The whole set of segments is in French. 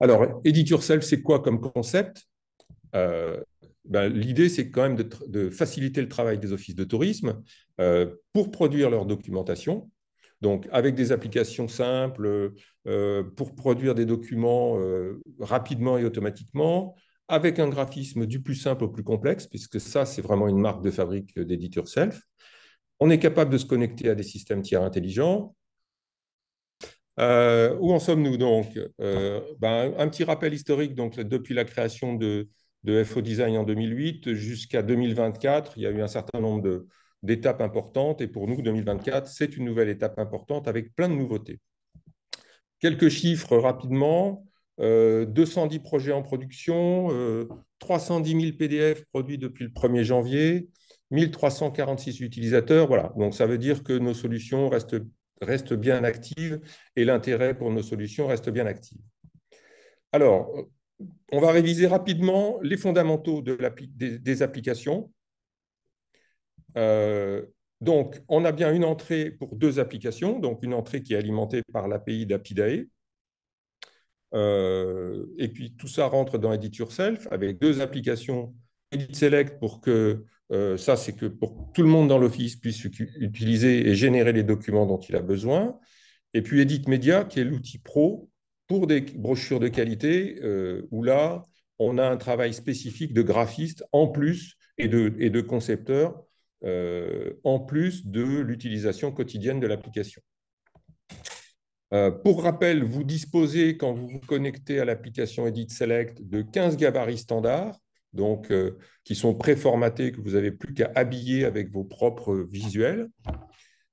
Alors, Edit Yourself, c'est quoi comme concept euh, ben, L'idée, c'est quand même de, faciliter le travail des offices de tourisme euh, pour produire leur documentation. Donc, avec des applications simples euh, pour produire des documents rapidement et automatiquement, avec un graphisme du plus simple au plus complexe, puisque ça, c'est vraiment une marque de fabrique d'Edit Yourself. On est capable de se connecter à des systèmes tiers intelligents euh, où en sommes-nous donc euh, ben, Un petit rappel historique, donc, depuis la création de, FO Design en 2008 jusqu'à 2024, il y a eu un certain nombre d'étapes importantes et pour nous, 2024, c'est une nouvelle étape importante avec plein de nouveautés. Quelques chiffres rapidement. 210 euh, projets en production, 310 000 PDF produits depuis le 1er janvier, 1346 utilisateurs. Voilà, donc ça veut dire que nos solutions restent reste bien active et l'intérêt pour nos solutions reste bien actif. Alors, on va réviser rapidement les fondamentaux des, applications. Euh, donc, on a bien une entrée pour deux applications, donc une entrée qui est alimentée par l'API d'Apidae. Euh, et puis, tout ça rentre dans Edit Yourself avec deux applications Edit Select pour que euh, ça, c'est que pour que tout le monde dans l'Office puisse utiliser et générer les documents dont il a besoin. Et puis Edit Media, qui est l'outil pro pour des brochures de qualité, euh, où là, on a un travail spécifique de graphiste en plus et de, et de concepteur euh, en plus de l'utilisation quotidienne de l'application. pour rappel, vous disposez, quand vous vous connectez à l'application Edit Select, de 15 gabarits standards donc euh, qui sont préformatés, que vous n'avez plus qu'à habiller avec vos propres visuels.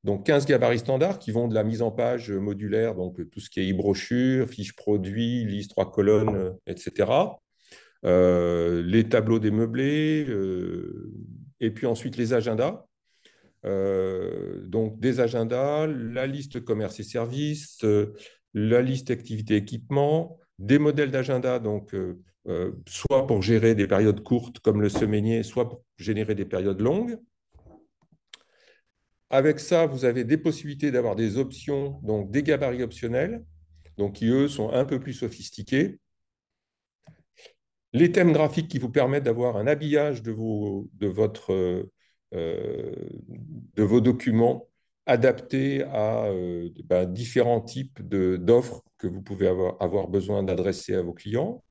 Donc 15 gabarits standards qui vont de la mise en page modulaire, donc euh, tout ce qui est e-brochure, fiche produit, liste trois colonnes, euh, etc. les tableaux démeublés, et puis ensuite les agendas. donc des agendas, la liste commerce et services, la liste activité équipement, des modèles d'agenda, donc euh, soit pour gérer des périodes courtes comme le semainier, soit pour générer des périodes longues. Avec ça, vous avez des possibilités d'avoir des options, donc des gabarits optionnels, donc qui eux sont un peu plus sophistiqués. Les thèmes graphiques qui vous permettent d'avoir un habillage de vos, de votre, euh, de vos documents adaptés à euh, ben, différents types d'offres que vous pouvez avoir besoin d'adresser à vos clients.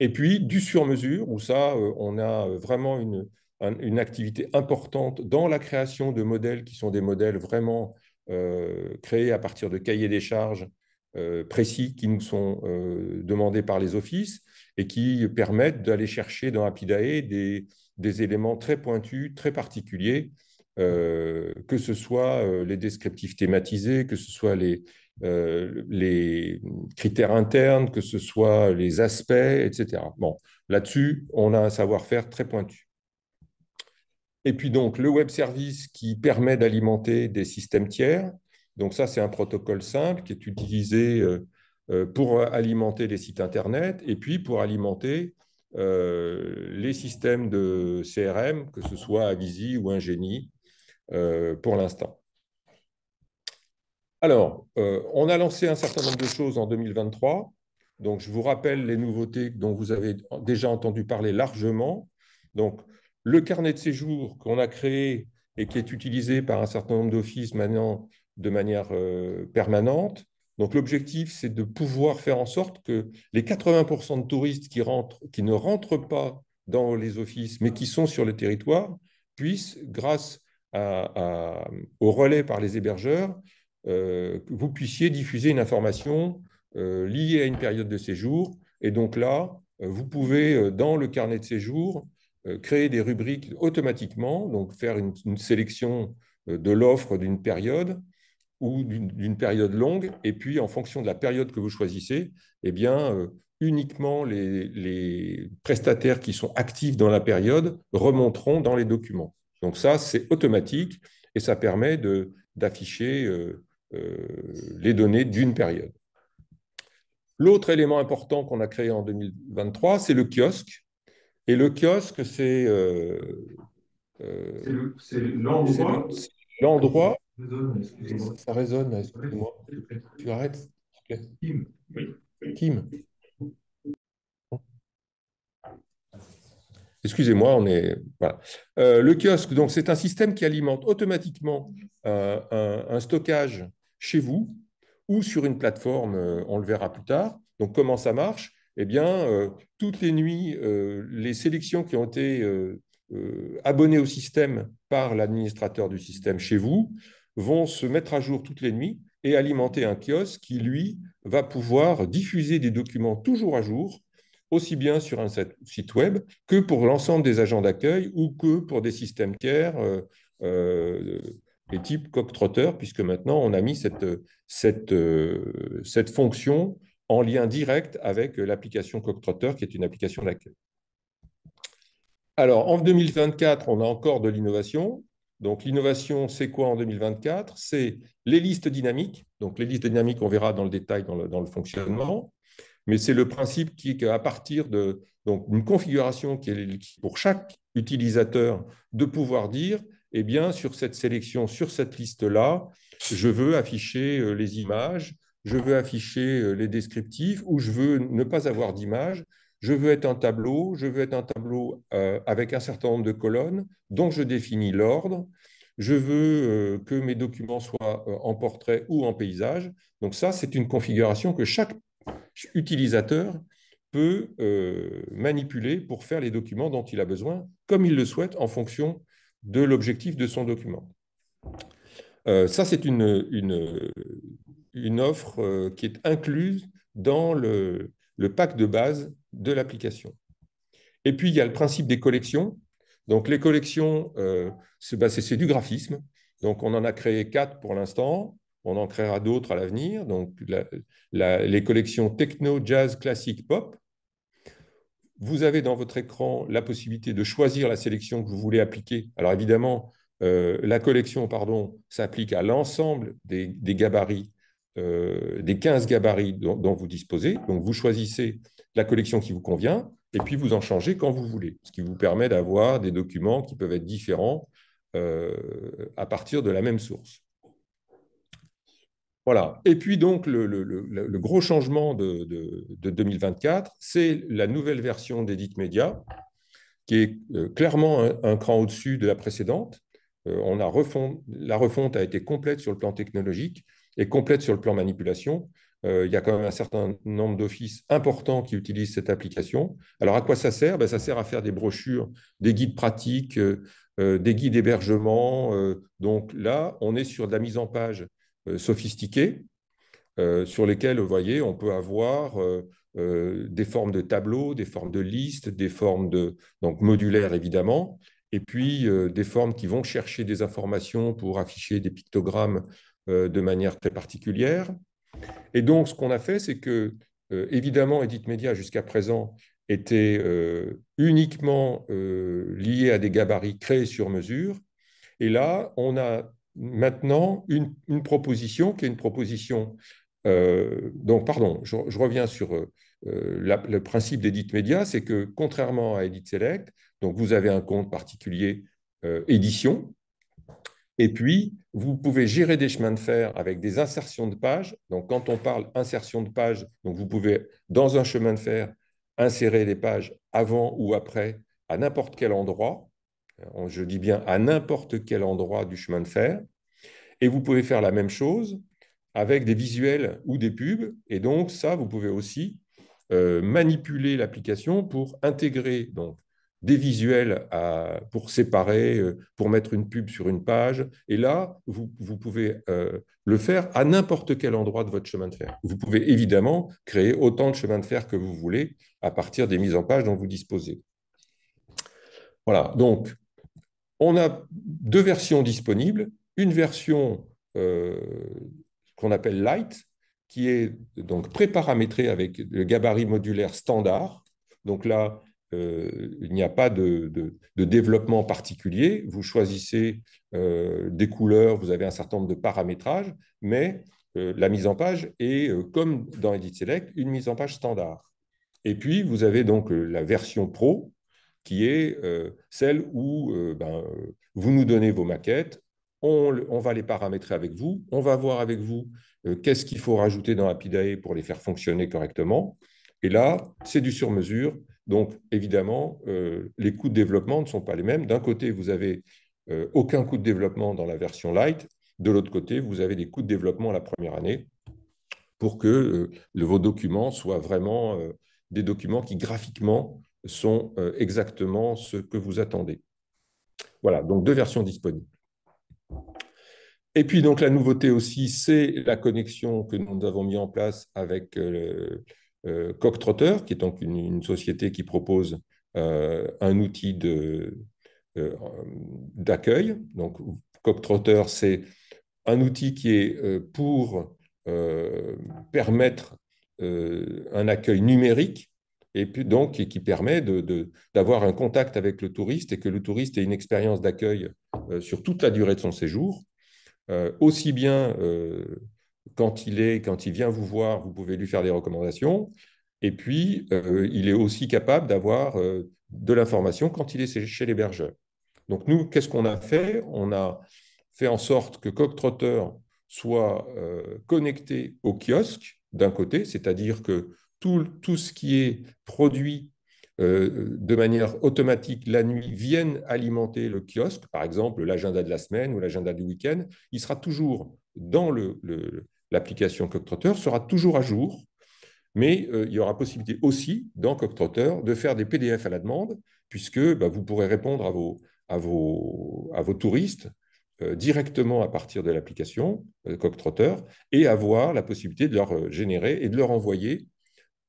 Et puis du sur-mesure, où ça, euh, on a euh, vraiment une, une, activité importante dans la création de modèles qui sont des modèles vraiment euh, créés à partir de cahiers des charges précis qui nous sont demandés par les offices et qui permettent d'aller chercher dans Apidae des, des, éléments très pointus, très particuliers, que ce soit les descriptifs thématisés, que ce soit les, euh, les critères internes, que ce soit les aspects, etc. Bon, là-dessus, on a un savoir-faire très pointu. Et puis donc, le web service qui permet d'alimenter des systèmes tiers. Donc ça, c'est un protocole simple qui est utilisé euh, euh, pour alimenter les sites Internet et puis pour alimenter les systèmes de CRM, que ce soit Avisi ou Ingénie, pour l'instant. Alors, euh, on a lancé un certain nombre de choses en 2023. Donc, je vous rappelle les nouveautés dont vous avez déjà entendu parler largement. Donc, le carnet de séjour qu'on a créé et qui est utilisé par un certain nombre d'offices maintenant de manière euh, permanente. Donc, l'objectif, c'est de pouvoir faire en sorte que les 80% de touristes qui, rentrent, qui ne rentrent pas dans les offices, mais qui sont sur le territoire, puissent, grâce au relais par les hébergeurs, euh, que vous puissiez diffuser une information euh, liée à une période de séjour. Et donc là, euh, vous pouvez, dans le carnet de séjour, créer des rubriques automatiquement, donc faire une, sélection de l'offre d'une période ou d'une période longue, et puis en fonction de la période que vous choisissez, eh bien, uniquement les, prestataires qui sont actifs dans la période remonteront dans les documents. Donc ça, c'est automatique et ça permet d'afficher euh, les données d'une période. L'autre élément important qu'on a créé en 2023, c'est le kiosque. Et le kiosque, c'est euh, euh, l'endroit Ça résonne, moi Tu arrêtes, Excusez-moi, on est. Euh, le kiosque, donc, c'est un système qui alimente automatiquement un, stockage chez vous ou sur une plateforme, euh, on le verra plus tard. Donc, comment ça marche Eh bien, euh, toutes les nuits, les sélections qui ont été abonnées au système par l'administrateur du système chez vous vont se mettre à jour toutes les nuits et alimenter un kiosque qui, lui, va pouvoir diffuser des documents toujours à jour aussi bien sur un site web que pour l'ensemble des agents d'accueil ou que pour des systèmes tiers, euh, euh, des les types coq puisque maintenant on a mis cette, cette, euh, cette fonction en lien direct avec l'application coq qui est une application d'accueil. Alors, en 2024, on a encore de l'innovation. Donc, l'innovation, c'est quoi en 2024 C'est les listes dynamiques. Donc, les listes dynamiques, on verra dans le détail dans le, dans le fonctionnement mais c'est le principe qui est qu'à partir de donc une configuration qui est pour chaque utilisateur de pouvoir dire eh bien sur cette sélection, sur cette liste là, je veux afficher euh, les images, je veux afficher euh, les descriptifs ou je veux ne pas avoir d'images. Je veux être un tableau, je veux être un tableau euh, avec un certain nombre de colonnes donc je définis l'ordre je veux que mes documents soient en portrait ou en paysage. Donc ça, c'est une configuration que chaque utilisateur peut euh, manipuler pour faire les documents dont il a besoin, comme il le souhaite, en fonction de l'objectif de son document. Euh, ça, c'est une, une, offre euh, qui est incluse dans le, le pack de base de l'application. Et puis, il y a le principe des collections. Donc, les collections, bah, c'est du graphisme. Donc, on en a créé quatre pour l'instant on en créera d'autres à l'avenir. Donc, les collections techno, jazz, classique, pop. Vous avez dans votre écran la possibilité de choisir la sélection que vous voulez appliquer. Alors, évidemment, euh, la collection pardon, s'applique à l'ensemble des, gabarits, euh, des 15 gabarits dont, vous disposez. Donc, vous choisissez la collection qui vous convient et puis vous en changez quand vous voulez, ce qui vous permet d'avoir des documents qui peuvent être différents euh, à partir de la même source. Voilà. Et puis donc, le, gros changement de, 2024, c'est la nouvelle version d'Edit Media, qui est euh, clairement un, cran au-dessus de la précédente. Euh, on a La refonte a été complète sur le plan technologique et complète sur le plan manipulation. Euh, il y a quand même un certain nombre d'offices importants qui utilisent cette application. Alors, à quoi ça sert ben, Ça sert à faire des brochures, des guides pratiques, des guides d'hébergement. donc là, on est sur de la mise en page euh, sophistiqués euh, sur lesquels, vous voyez, on peut avoir euh, des formes de tableaux, des formes de listes, des formes de donc modulaires évidemment, et puis des formes qui vont chercher des informations pour afficher des pictogrammes de manière très particulière. Et donc, ce qu'on a fait, c'est que, évidemment, Edit Media, jusqu'à présent, était uniquement lié à des gabarits créés sur mesure. Et là, on a maintenant une, proposition qui est une proposition. Euh, donc, pardon, je, reviens sur euh, le principe d'Edit Media, c'est que contrairement à Edit Select, donc vous avez un compte particulier euh, édition, et puis vous pouvez gérer des chemins de fer avec des insertions de pages. Donc, quand on parle insertion de pages, donc vous pouvez dans un chemin de fer insérer des pages avant ou après à n'importe quel endroit. Euh, je dis bien à n'importe quel endroit du chemin de fer. Et vous pouvez faire la même chose avec des visuels ou des pubs. Et donc, ça, vous pouvez aussi euh, manipuler l'application pour intégrer donc, des visuels pour séparer, euh, pour mettre une pub sur une page. Et là, vous, pouvez le faire à n'importe quel endroit de votre chemin de fer. Vous pouvez évidemment créer autant de chemins de fer que vous voulez à partir des mises en page dont vous disposez. Voilà, donc on a deux versions disponibles. Une version euh, qu'on appelle light, qui est donc préparamétrée avec le gabarit modulaire standard. Donc là, euh, il n'y a pas de, développement particulier. Vous choisissez euh, des couleurs, vous avez un certain nombre de paramétrages, mais la mise en page est, comme dans Edit Select, une mise en page standard. Et puis, vous avez donc la version pro qui est euh, celle où euh, ben, euh, vous nous donnez vos maquettes, on, va les paramétrer avec vous, on va voir avec vous qu'est-ce qu'il faut rajouter dans Apidae pour les faire fonctionner correctement. Et là, c'est du sur-mesure. Donc, évidemment, les coûts de développement ne sont pas les mêmes. D'un côté, vous n'avez aucun coût de développement dans la version light. De l'autre côté, vous avez des coûts de développement la première année pour que vos documents soient vraiment des documents qui graphiquement sont euh, exactement ce que vous attendez. Voilà, donc deux versions disponibles. Et puis donc la nouveauté aussi, c'est la connexion que nous avons mis en place avec euh, euh qui est donc une, société qui propose euh, un outil de, d'accueil. Donc Cocktrotter, c'est un outil qui est pour permettre un accueil numérique et puis donc qui, permet d'avoir un contact avec le touriste et que le touriste ait une expérience d'accueil euh, sur toute la durée de son séjour, euh, aussi bien euh, quand il, est, quand il vient vous voir, vous pouvez lui faire des recommandations, et puis il est aussi capable d'avoir de l'information quand il est chez l'hébergeur. Donc nous, qu'est-ce qu'on a fait On a fait en sorte que Cocktrotter soit connecté au kiosque d'un côté, c'est-à-dire que tout, ce qui est produit euh, de manière automatique la nuit viennent alimenter le kiosque, par exemple l'agenda de la semaine ou l'agenda du week-end, il sera toujours dans l'application le, Cocktrotter, sera toujours à jour, mais euh, il y aura possibilité aussi dans Cocktrotter de faire des PDF à la demande, puisque bah, vous pourrez répondre à vos, à vos, à vos touristes euh, directement à partir de l'application Cocktrotter et avoir la possibilité de leur générer et de leur envoyer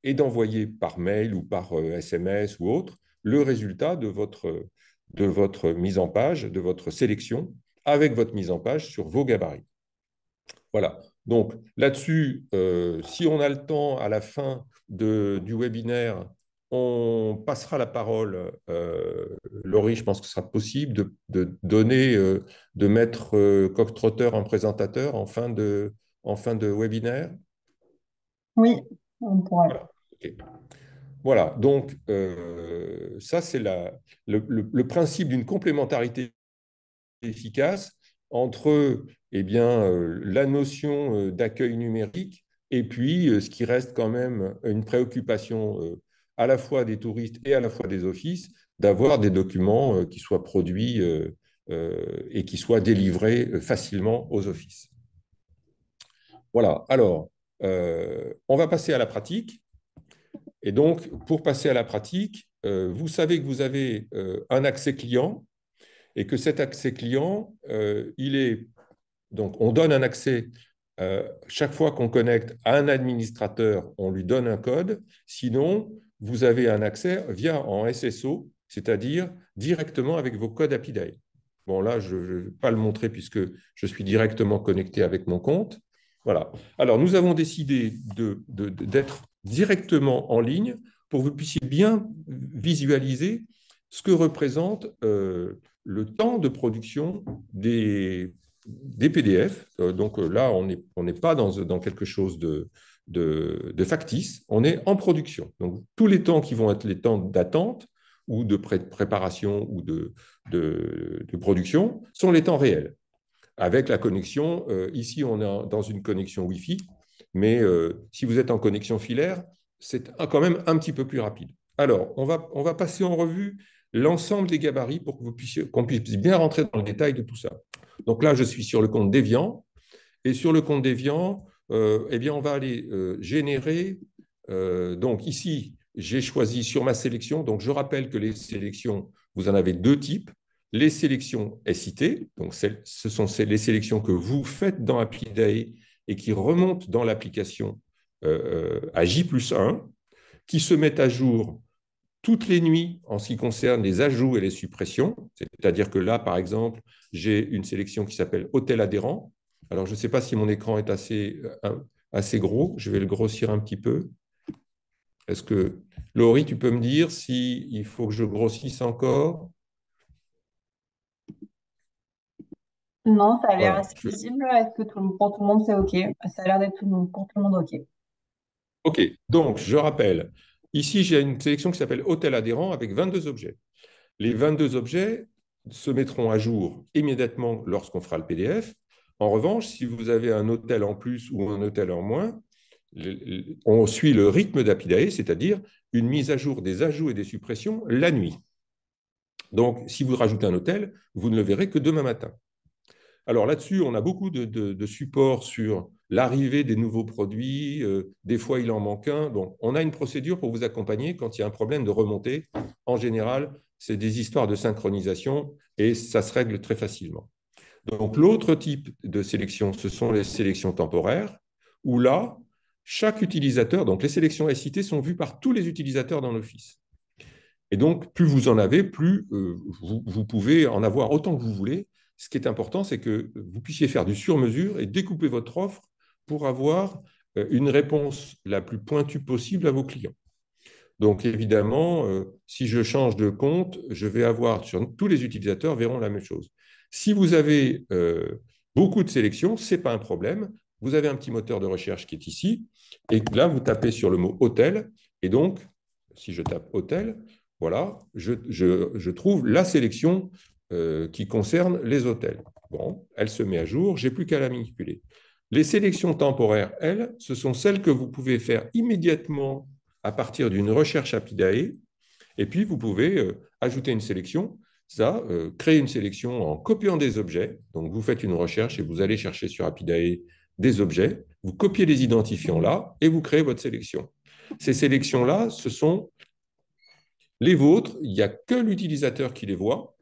et d'envoyer par mail ou par SMS euh, ou autre le résultat de votre, de votre mise en page, de votre sélection, avec votre mise en page sur vos gabarits. Voilà. Donc là-dessus, euh, si on a le temps à la fin de, du webinaire, on passera la parole, euh, Laurie, je pense que ce sera possible de, de donner, de mettre euh, trotter en présentateur en fin de, en fin de webinaire. Oui, on pourra. Voilà, donc euh, ça, c'est le, le, principe d'une complémentarité efficace entre eh bien, euh, la notion euh, d'accueil numérique et puis ce qui reste quand même une préoccupation à la fois des touristes et à la fois des offices, d'avoir des documents qui soient produits et qui soient délivrés facilement aux offices. Voilà, alors, on va passer à la pratique. Et donc, pour passer à la pratique, euh, vous savez que vous avez euh, un accès client et que cet accès client, euh, il est donc on donne un accès chaque fois qu'on connecte à un administrateur, on lui donne un code. Sinon, vous avez un accès via en SSO, c'est-à-dire directement avec vos codes API Day. Bon, là, je ne vais pas le montrer puisque je suis directement connecté avec mon compte. Voilà. Alors, nous avons décidé d'être de, d'être directement en ligne pour que vous puissiez bien visualiser ce que représente euh, le temps de production des, PDF. Euh, donc euh, là, on n'est pas dans, quelque chose de, factice, on est en production. Donc tous les temps qui vont être les temps d'attente ou de préparation ou de, production sont les temps réels avec la connexion. ici, on est dans une connexion Wi-Fi mais euh, si vous êtes en connexion filaire, c'est quand même un petit peu plus rapide. Alors, on va, on va passer en revue l'ensemble des gabarits pour que vous puissiez, qu'on puisse bien rentrer dans le détail de tout ça. Donc là, je suis sur le compte déviant. Et sur le compte déviant, euh, eh bien, on va aller euh, générer. donc ici, j'ai choisi sur ma sélection. Donc je rappelle que les sélections, vous en avez deux types. Les sélections SIT, donc ce sont les sélections que vous faites dans Appli.dae et qui remonte dans l'application euh, euh, à J plus 1, qui se met à jour toutes les nuits en ce qui concerne les ajouts et les suppressions. C'est-à-dire que là, par exemple, j'ai une sélection qui s'appelle Hôtel adhérent. Alors, je ne sais pas si mon écran est assez, euh, assez gros. Je vais le grossir un petit peu. Est-ce que, Laurie, tu peux me dire s'il il faut que je grossisse encore Non, ça a l'air Voilà. Est-ce que pour tout le monde, c'est OK? Ça a l'air d'être pour tout le monde OK. OK, donc je rappelle, ici j'ai une sélection qui s'appelle Hôtel adhérent avec 22 objets. Les 22 objets se mettront à jour immédiatement lorsqu'on fera le PDF. En revanche, si vous avez un hôtel en plus ou un hôtel en moins, on suit le rythme d'Apidae, c'est-à-dire une mise à jour des ajouts et des suppressions la nuit. Donc, si vous rajoutez un hôtel, vous ne le verrez que demain matin. Alors là-dessus, on a beaucoup de, de, supports sur l'arrivée des nouveaux produits, euh, des fois il en manque un. Bon, on a une procédure pour vous accompagner quand il y a un problème de remontée. En général, c'est des histoires de synchronisation et ça se règle très facilement. Donc l'autre type de sélection, ce sont les sélections temporaires, où là, chaque utilisateur, donc les sélections SIT sont vues par tous les utilisateurs dans l'office. Et donc, plus vous en avez, plus euh, vous, pouvez en avoir autant que vous voulez, ce qui est important, c'est que vous puissiez faire du sur-mesure et découper votre offre pour avoir euh, une réponse la plus pointue possible à vos clients. Donc évidemment, euh, si je change de compte, je vais avoir, sur, tous les utilisateurs verront la même chose. Si vous avez euh, beaucoup de sélections, ce n'est pas un problème. Vous avez un petit moteur de recherche qui est ici, et là, vous tapez sur le mot hôtel, et donc, si je tape hôtel, voilà, je, je trouve la sélection euh, qui concerne les hôtels. Bon, elle se met à jour, j'ai plus qu'à la manipuler. Les sélections temporaires, elles, ce sont celles que vous pouvez faire immédiatement à partir d'une recherche Apidae, et puis vous pouvez euh, ajouter une sélection, ça, euh, créer une sélection en copiant des objets. Donc vous faites une recherche et vous allez chercher sur Apidae des objets, vous copiez les identifiants là et vous créez votre sélection. Ces sélections-là, ce sont les vôtres, il n'y a que l'utilisateur qui les voit,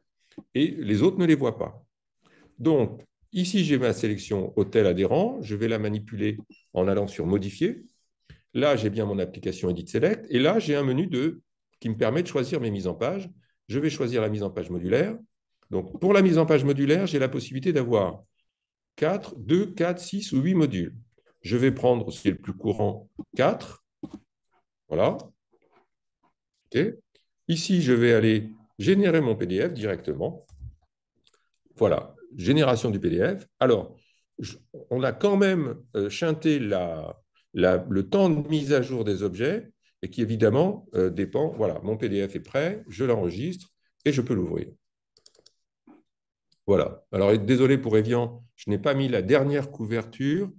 et les autres ne les voient pas. Donc, ici, j'ai ma sélection hôtel adhérent, je vais la manipuler en allant sur modifier. Là, j'ai bien mon application Edit Select, et là, j'ai un menu de, qui me permet de choisir mes mises en page. Je vais choisir la mise en page modulaire. Donc, pour la mise en page modulaire, j'ai la possibilité d'avoir 4, 2, 4, 6 ou 8 modules. Je vais prendre, est le plus courant, 4. Voilà. OK. Ici, je vais aller générer mon PDF directement. Voilà, génération du PDF. Alors, on a quand même euh, chinté le temps de mise à jour des objets et qui évidemment euh, dépend. Voilà, mon PDF est prêt, je l'enregistre et je peux l'ouvrir. Voilà. Alors, désolé pour Evian, je n'ai pas mis la dernière couverture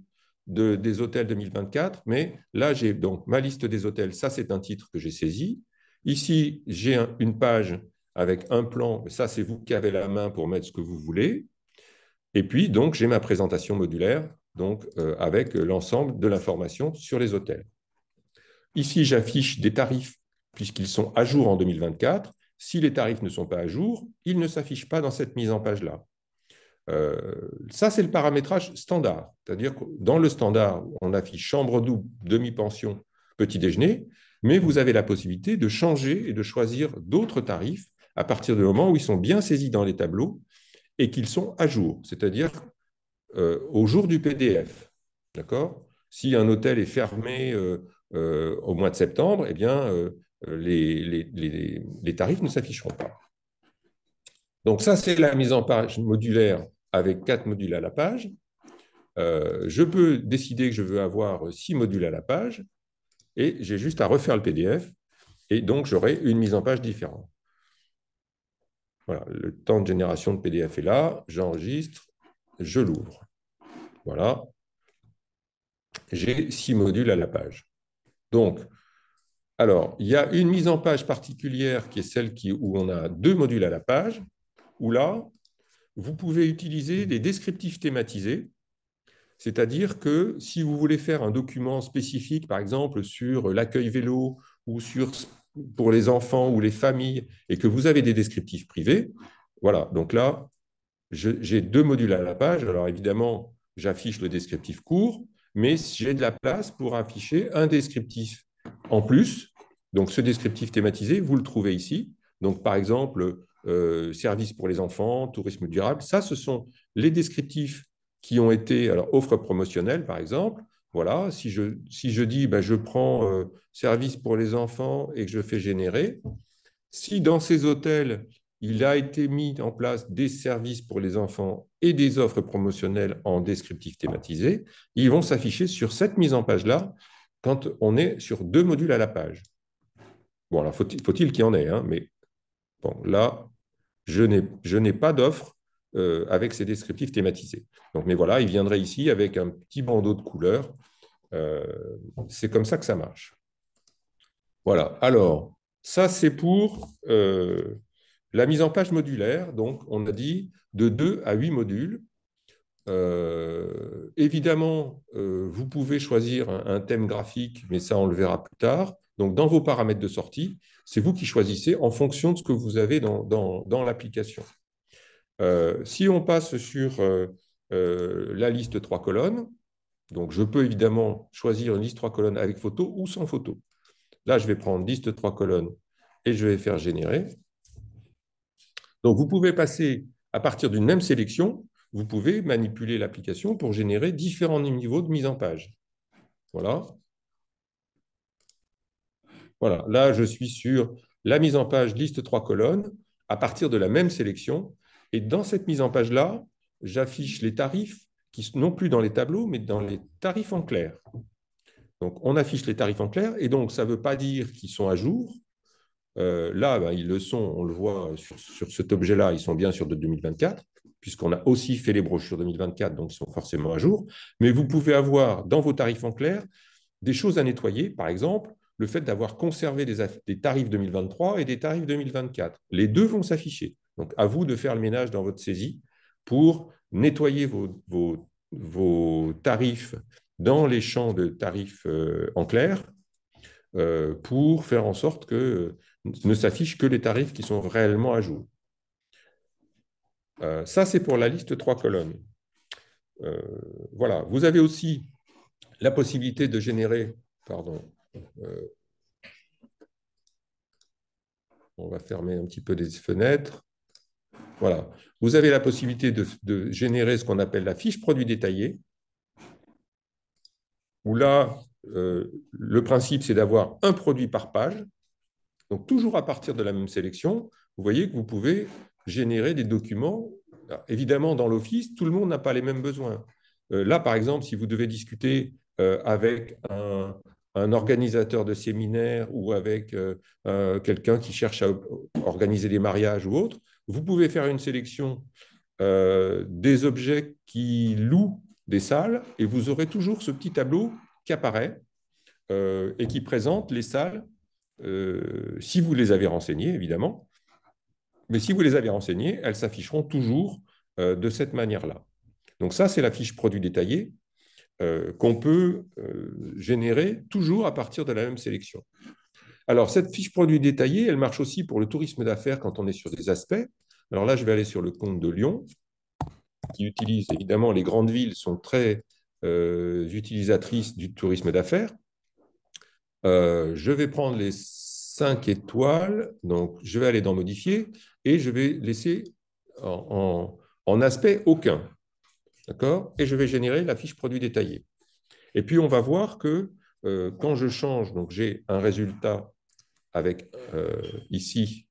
des hôtels 2024, mais là, j'ai donc ma liste des hôtels. Ça, c'est un titre que j'ai saisi. Ici, j'ai une page avec un plan, ça c'est vous qui avez la main pour mettre ce que vous voulez. Et puis donc j'ai ma présentation modulaire donc euh, avec l'ensemble de l'information sur les hôtels. Ici j'affiche des tarifs puisqu'ils sont à jour en 2024. Si les tarifs ne sont pas à jour, ils ne s'affichent pas dans cette mise en page là. Euh, ça, c'est le paramétrage standard. C'est-à-dire que dans le standard, on affiche chambre double, demi-pension, petit déjeuner, mais vous avez la possibilité de changer et de choisir d'autres tarifs à partir du moment où ils sont bien saisis dans les tableaux et qu'ils sont à jour, c'est-à-dire euh, au jour du PDF. D'accord Si un hôtel est fermé euh, euh, au mois de septembre, eh bien, les, les, les, tarifs ne s'afficheront pas. Donc ça, c'est la mise en page modulaire avec quatre modules à la page. je peux décider que je veux avoir six modules à la page et j'ai juste à refaire le PDF et donc j'aurai une mise en page différente le temps de génération de PDF est là, j'enregistre, je l'ouvre. Voilà. J'ai six modules à la page. Donc, alors, il y a une mise en page particulière qui est celle où on a deux modules à la page, où là, vous pouvez utiliser des descriptifs thématisés, c'est-à-dire que si vous voulez faire un document spécifique, par exemple sur l'accueil vélo ou sur pour les enfants ou les familles et que vous avez des descriptifs privés, voilà, donc là, j'ai deux modules à la page. Alors évidemment, j'affiche le descriptif court, mais j'ai de la place pour afficher un descriptif en plus. Donc ce descriptif thématisé, vous le trouvez ici. Donc par exemple, euh, services pour les enfants, tourisme durable, ça, ce sont les descriptifs qui ont été, alors offres promotionnelles par exemple, voilà, si je, si je dis ben, je prends euh, service pour les enfants et que je fais générer, si dans ces hôtels, il a été mis en place des services pour les enfants et des offres promotionnelles en descriptif thématisé, ils vont s'afficher sur cette mise en page-là quand on est sur deux modules à la page. Bon, alors faut-il qu'il y en ait, hein, mais bon, là, je n'ai pas d'offre euh, avec ces descriptifs thématisés. mais voilà, il viendrait ici avec un petit bandeau de couleurs. Euh, c'est comme ça que ça marche. Voilà. Alors, ça, c'est pour euh, la mise en page modulaire. Donc, on a dit de 2 à 8 modules. évidemment, vous pouvez choisir un, thème graphique, mais ça, on le verra plus tard. Donc, dans vos paramètres de sortie, c'est vous qui choisissez en fonction de ce que vous avez dans l'application. Euh, si on passe sur euh, euh, la liste trois colonnes, donc je peux évidemment choisir une liste trois colonnes avec photo ou sans photo. Là, je vais prendre liste trois colonnes et je vais faire générer. Donc vous pouvez passer à partir d'une même sélection, vous pouvez manipuler l'application pour générer différents niveaux de mise en page. Voilà. Voilà, là je suis sur la mise en page liste trois colonnes à partir de la même sélection et dans cette mise en page-là, j'affiche les tarifs, qui non plus dans les tableaux, mais dans les tarifs en clair. Donc, on affiche les tarifs en clair, et donc ça ne veut pas dire qu'ils sont à jour. Euh, là, ben, ils le sont, on le voit sur, cet objet-là, ils sont bien sûr de 2024, puisqu'on a aussi fait les brochures 2024, donc ils sont forcément à jour. Mais vous pouvez avoir dans vos tarifs en clair des choses à nettoyer, par exemple le fait d'avoir conservé des tarifs 2023 et des tarifs 2024. Les deux vont s'afficher. Donc, à vous de faire le ménage dans votre saisie pour nettoyer vos, tarifs dans les champs de tarifs euh, en clair euh, pour faire en sorte que ne s'affichent que les tarifs qui sont réellement à jour. Euh, ça, c'est pour la liste trois colonnes. voilà. Vous avez aussi la possibilité de générer. Pardon. on va fermer un petit peu des fenêtres. Voilà. Vous avez la possibilité de, générer ce qu'on appelle la fiche produit détaillée. où là, euh, le principe, c'est d'avoir un produit par page. Donc, toujours à partir de la même sélection, vous voyez que vous pouvez générer des documents. évidemment, dans l'Office, tout le monde n'a pas les mêmes besoins. Euh, là, par exemple, si vous devez discuter euh, avec un, un, organisateur de séminaire ou avec quelqu'un qui cherche à organiser des mariages ou autre, vous pouvez faire une sélection euh, des objets qui louent des salles et vous aurez toujours ce petit tableau qui apparaît euh, et qui présente les salles, euh, si vous les avez renseignées, évidemment. Mais si vous les avez renseignées, elles s'afficheront toujours de cette manière-là. Donc ça, c'est la fiche produit détaillé qu'on peut générer toujours à partir de la même sélection. Alors, cette fiche produit détaillée, elle marche aussi pour le tourisme d'affaires quand on est sur des aspects. Alors là, je vais aller sur le compte de Lyon, qui utilise évidemment les grandes villes sont très euh, utilisatrices du tourisme d'affaires. Euh, je vais prendre les cinq étoiles, donc je vais aller dans modifier et je vais laisser en, aspect aucun. D'accord Et je vais générer la fiche produit détaillée. Et puis on va voir que euh, quand je change, donc j'ai un résultat avec euh, ici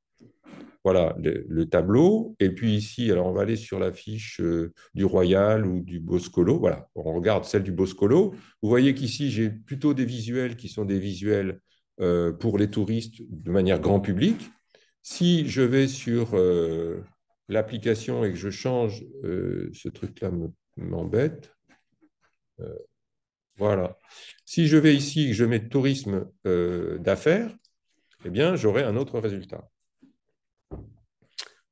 voilà le, tableau. Et puis ici, alors on va aller sur la fiche euh, du Royal ou du Boscolo. Voilà, on regarde celle du Boscolo. Vous voyez qu'ici, j'ai plutôt des visuels qui sont des visuels euh, pour les touristes de manière grand public. Si je vais sur l'application et que je change, ce truc-là m'embête. voilà. Si je vais ici et que je mets tourisme d'affaires, eh bien, j'aurai un autre résultat.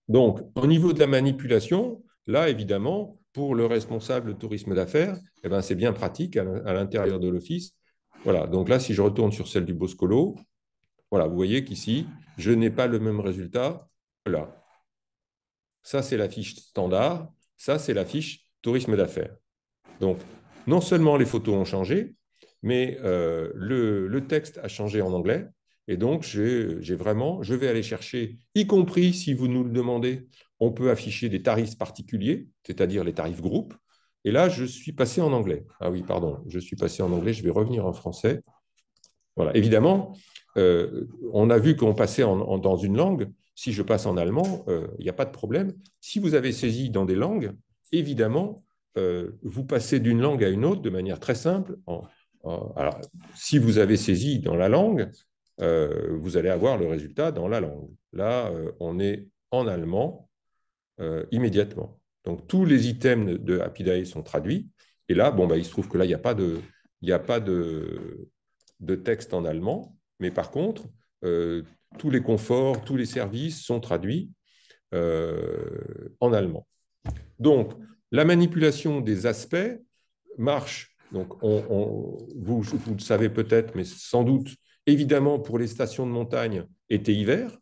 Donc, au niveau de la manipulation, là, évidemment, pour le responsable tourisme d'affaires, eh ben, c'est bien pratique à l'intérieur de l'office. Voilà, donc là, si je retourne sur celle du Boscolo, voilà, vous voyez qu'ici, je n'ai pas le même résultat là. Ça, c'est la fiche standard, ça, c'est la fiche tourisme d'affaires. Donc, non seulement les photos ont changé, mais euh, le, texte a changé en anglais, et donc, j'ai vraiment, je vais aller chercher, y compris si vous nous le demandez, on peut afficher des tarifs particuliers, c'est-à-dire les tarifs groupes. Et là, je suis passé en anglais. Ah oui, pardon, je suis passé en anglais, je vais revenir en français. Voilà, évidemment, euh, on a vu qu'on passait en, dans une langue. Si je passe en allemand, il euh, n'y a pas de problème. Si vous avez saisi dans des langues, évidemment, euh, vous passez d'une langue à une autre de manière très simple. En, alors, si vous avez saisi dans la langue, euh, vous allez avoir le résultat dans la langue. Là, euh, on est en allemand euh, immédiatement. Donc tous les items de Happy Day sont traduits. Et là, bon, bah, il se trouve que là, il n'y a pas, de, y a pas de, de, texte en allemand. Mais par contre, tous les conforts, tous les services sont traduits en allemand. Donc, la manipulation des aspects marche. Donc, on, vous, vous, le savez peut-être, mais sans doute, évidemment pour les stations de montagne, été-hiver,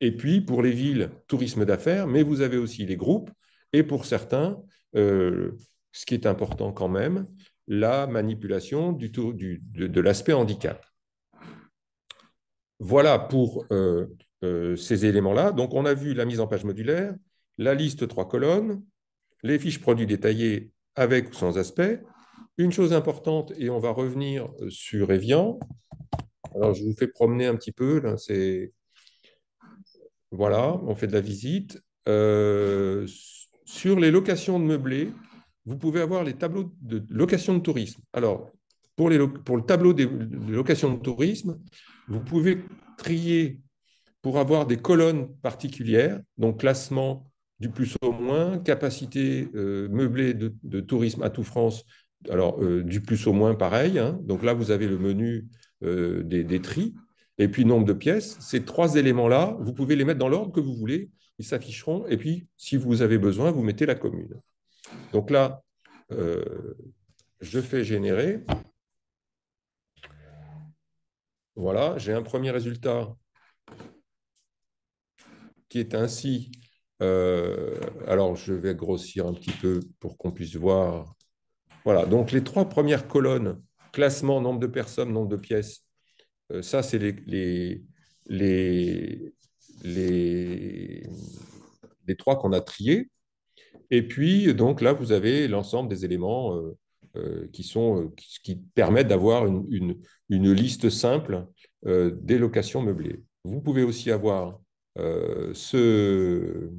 et puis pour les villes, tourisme d'affaires, mais vous avez aussi les groupes, et pour certains, euh, ce qui est important quand même, la manipulation du, du, de, l'aspect handicap. Voilà pour euh, euh, ces éléments-là. Donc on a vu la mise en page modulaire, la liste trois colonnes, les fiches produits détaillées avec ou sans aspect. Une chose importante, et on va revenir sur Evian, alors, je vous fais promener un petit peu. Là, c'est... Voilà, on fait de la visite. Euh, sur les locations de meublés, vous pouvez avoir les tableaux de location de tourisme. Alors, pour, le tableau des locations de tourisme, vous pouvez trier pour avoir des colonnes particulières, donc classement du plus au moins, capacité euh, meublée de, tourisme à tout France, alors euh, du plus au moins pareil. Hein. Donc là, vous avez le menu euh, des, tris, et puis nombre de pièces. Ces trois éléments-là, vous pouvez les mettre dans l'ordre que vous voulez, ils s'afficheront, et puis si vous avez besoin, vous mettez la commune. Donc là, euh, je fais générer. Voilà, j'ai un premier résultat qui est ainsi. Euh, alors, je vais grossir un petit peu pour qu'on puisse voir. Voilà, donc les trois premières colonnes classement, nombre de personnes, nombre de pièces, euh, ça, c'est les, les, les, trois qu'on a triés. Et puis, donc là, vous avez l'ensemble des éléments euh, euh, qui, sont, permettent d'avoir une, une, liste simple des locations meublées. Vous pouvez aussi avoir ce,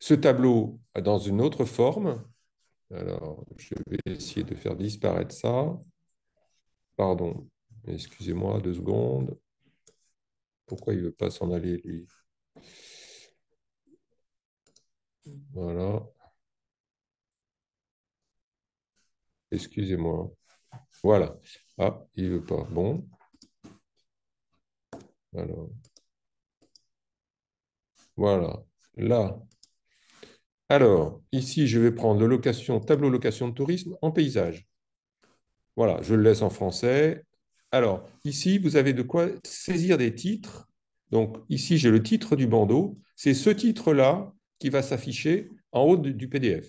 ce tableau dans une autre forme. Alors, je vais essayer de faire disparaître ça. Pardon, excusez-moi deux secondes. Pourquoi il ne veut pas s'en aller, Voilà. Excusez-moi. Voilà. Ah, il ne veut pas. Bon. Alors. Voilà. Là. Alors, ici, je vais prendre le location, tableau location de tourisme en paysage. Voilà, je le laisse en français. Alors, ici, vous avez de quoi saisir des titres. Donc, ici, j'ai le titre du bandeau. C'est ce titre-là qui va s'afficher en haut du PDF.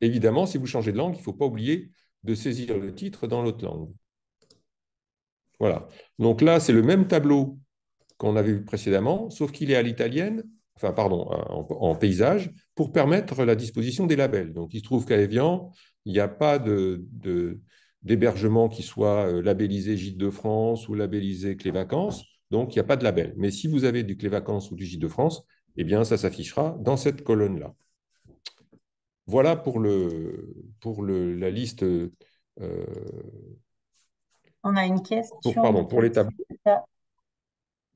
Évidemment, si vous changez de langue, il ne faut pas oublier de saisir le titre dans l'autre langue. Voilà. Donc là, c'est le même tableau qu'on avait vu précédemment, sauf qu'il est à l'italienne enfin pardon, euh, en, paysage, pour permettre la disposition des labels. Donc il se trouve qu'à Evian, il n'y a pas de, d'hébergement qui soit euh, labellisé Gîte de France ou labellisé Clé Vacances. Donc, il n'y a pas de label. Mais si vous avez du Clé Vacances ou du Gîte de France, eh bien, ça s'affichera dans cette colonne-là. Voilà pour, le, pour la liste. Euh, On a une question. pardon, pour les tableaux.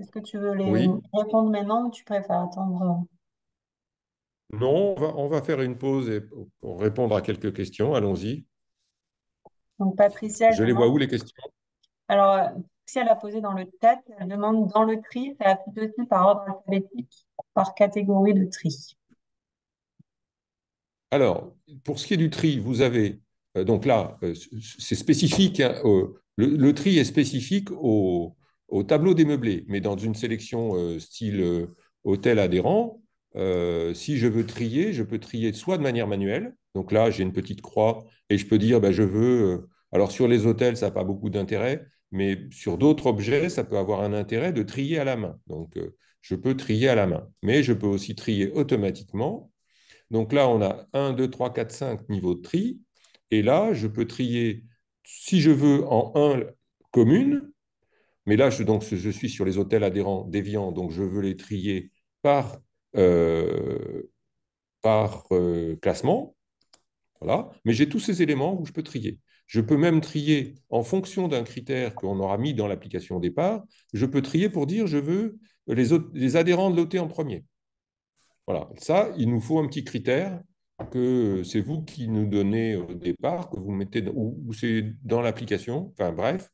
Est-ce que tu veux les répondre maintenant ou tu préfères attendre? Non, on va, faire une pause et pour répondre à quelques questions. Allons-y. Je les vois où les questions? Alors, si elle a posé dans le chat, elle demande dans le tri, ça affiche par ordre alphabétique, par catégorie de tri. Alors, pour ce qui est du tri, vous avez, euh, donc là, euh, c'est spécifique, hein, le tri est spécifique au, au tableau des meublés, mais dans une sélection euh, style euh, hôtel adhérent, euh, si je veux trier, je peux trier soit de manière manuelle, donc là j'ai une petite croix et je peux dire bah, je veux, alors sur les hôtels ça n'a pas beaucoup d'intérêt, mais sur d'autres objets ça peut avoir un intérêt de trier à la main. Donc je peux trier à la main, mais je peux aussi trier automatiquement. Donc là on a 1, 2, 3, 4, 5 niveaux de tri, et là je peux trier si je veux en 1 commune, mais là, je, suis sur les hôtels adhérents déviants, donc je veux les trier par, euh, euh, classement. Voilà. Mais j'ai tous ces éléments où je peux trier. Je peux même trier en fonction d'un critère qu'on aura mis dans l'application au départ. Je peux trier pour dire je veux les, adhérents de l'OT en premier. Voilà. Ça, il nous faut un petit critère que c'est vous qui nous donnez au départ, que vous mettez, ou, c'est dans l'application, enfin bref,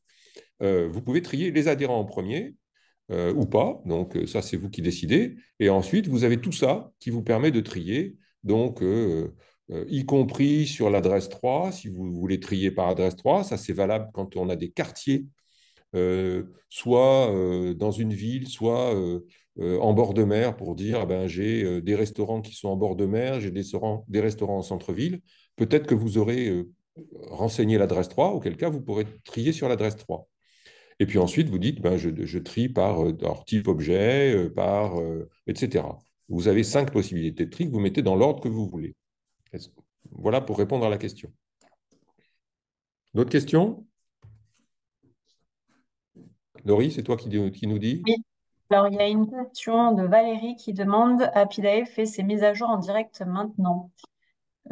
euh, vous pouvez trier les adhérents en premier euh, ou pas. Donc, euh, ça, c'est vous qui décidez. Et ensuite, vous avez tout ça qui vous permet de trier. Donc, y compris sur l'adresse 3, si vous voulez trier par adresse 3, ça c'est valable quand on a des quartiers, soit dans une ville, soit en bord de mer, pour dire ah ben, j'ai des restaurants qui sont en bord de mer, j'ai des, des restaurants, en centre-ville. Peut-être que vous aurez renseigné l'adresse 3, auquel cas vous pourrez trier sur l'adresse 3. Et puis ensuite, vous dites, ben, je, trie par euh, type objet, euh, par, euh, etc. Vous avez cinq possibilités de tri que vous mettez dans l'ordre que vous voulez. Voilà pour répondre à la question. D'autres questions Laurie, c'est toi qui, qui, nous dis Oui. Alors, il y a une question de Valérie qui demande Day fait ses mises à jour en direct maintenant.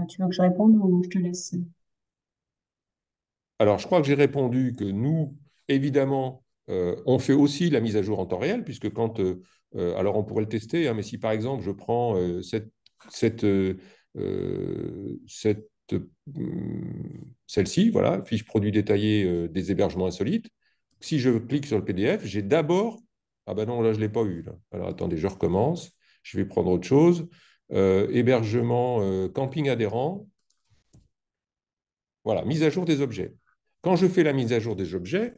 tu veux que je réponde ou je te laisse Alors, je crois que j'ai répondu que nous, Évidemment, euh, on fait aussi la mise à jour en temps réel, puisque quand, euh, euh, alors on pourrait le tester, hein, mais si par exemple je prends cette, mm, celle-ci, voilà, fiche produit détaillé des hébergements insolites, si je clique sur le PDF, j'ai d'abord, ah ben non, là je ne l'ai pas eu, alors attendez, je recommence, je vais prendre autre chose, hébergement camping adhérent, voilà, mise à jour des objets. Quand je fais la mise à jour des objets,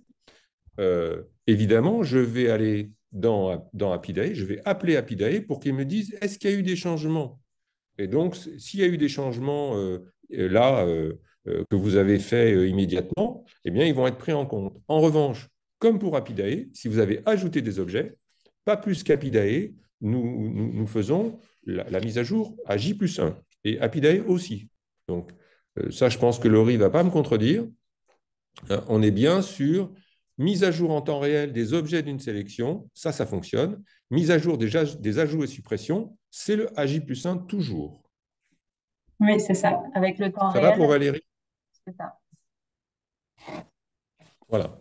euh, évidemment, je vais aller dans, dans Apidae, je vais appeler Apidae pour qu'ils me disent est-ce qu'il y a eu des changements Et donc, s'il y a eu des changements euh, là euh, que vous avez fait immédiatement, eh bien, ils vont être pris en compte. En revanche, comme pour Apidae, si vous avez ajouté des objets, pas plus qu'Apidae, nous, nous, faisons la, mise à jour à J plus 1 et Apidae aussi. Donc, ça, je pense que Laurie ne va pas me contredire. On est bien sûr mise à jour en temps réel des objets d'une sélection, ça, ça fonctionne. Mise à jour des, ajouts et suppressions, c'est le AJ plus 1 toujours. Oui, c'est ça, avec le temps réel. va pour Valérie Voilà.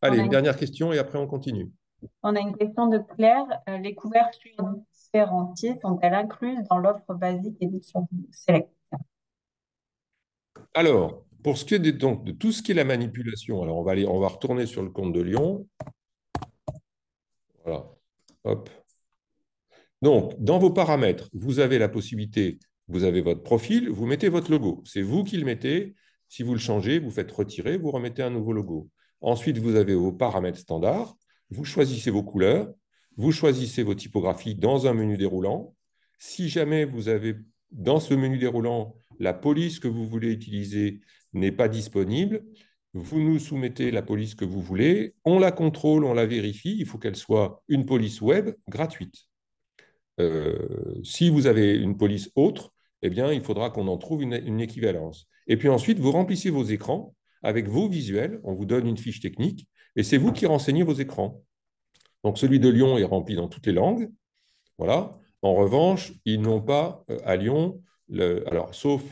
Allez, une, dernière question et après on continue. On a une question de Claire. Euh, les couvertures différenciées sont-elles incluses dans l'offre basique édition Select Alors, pour ce qui est donc, de tout ce qui est la manipulation, alors on va, aller, on va retourner sur le compte de Lyon. Voilà. Donc, dans vos paramètres, vous avez la possibilité, vous avez votre profil, vous mettez votre logo. C'est vous qui le mettez. Si vous le changez, vous faites retirer, vous remettez un nouveau logo. Ensuite, vous avez vos paramètres standards. Vous choisissez vos couleurs. Vous choisissez vos typographies dans un menu déroulant. Si jamais vous avez dans ce menu déroulant la police que vous voulez utiliser, n'est pas disponible, vous nous soumettez la police que vous voulez, on la contrôle, on la vérifie, il faut qu'elle soit une police web gratuite. Euh, si vous avez une police autre, eh bien, il faudra qu'on en trouve une, équivalence. Et puis ensuite, vous remplissez vos écrans avec vos visuels, on vous donne une fiche technique, et c'est vous qui renseignez vos écrans. Donc celui de Lyon est rempli dans toutes les langues. Voilà. En revanche, ils n'ont pas euh, à Lyon, alors sauf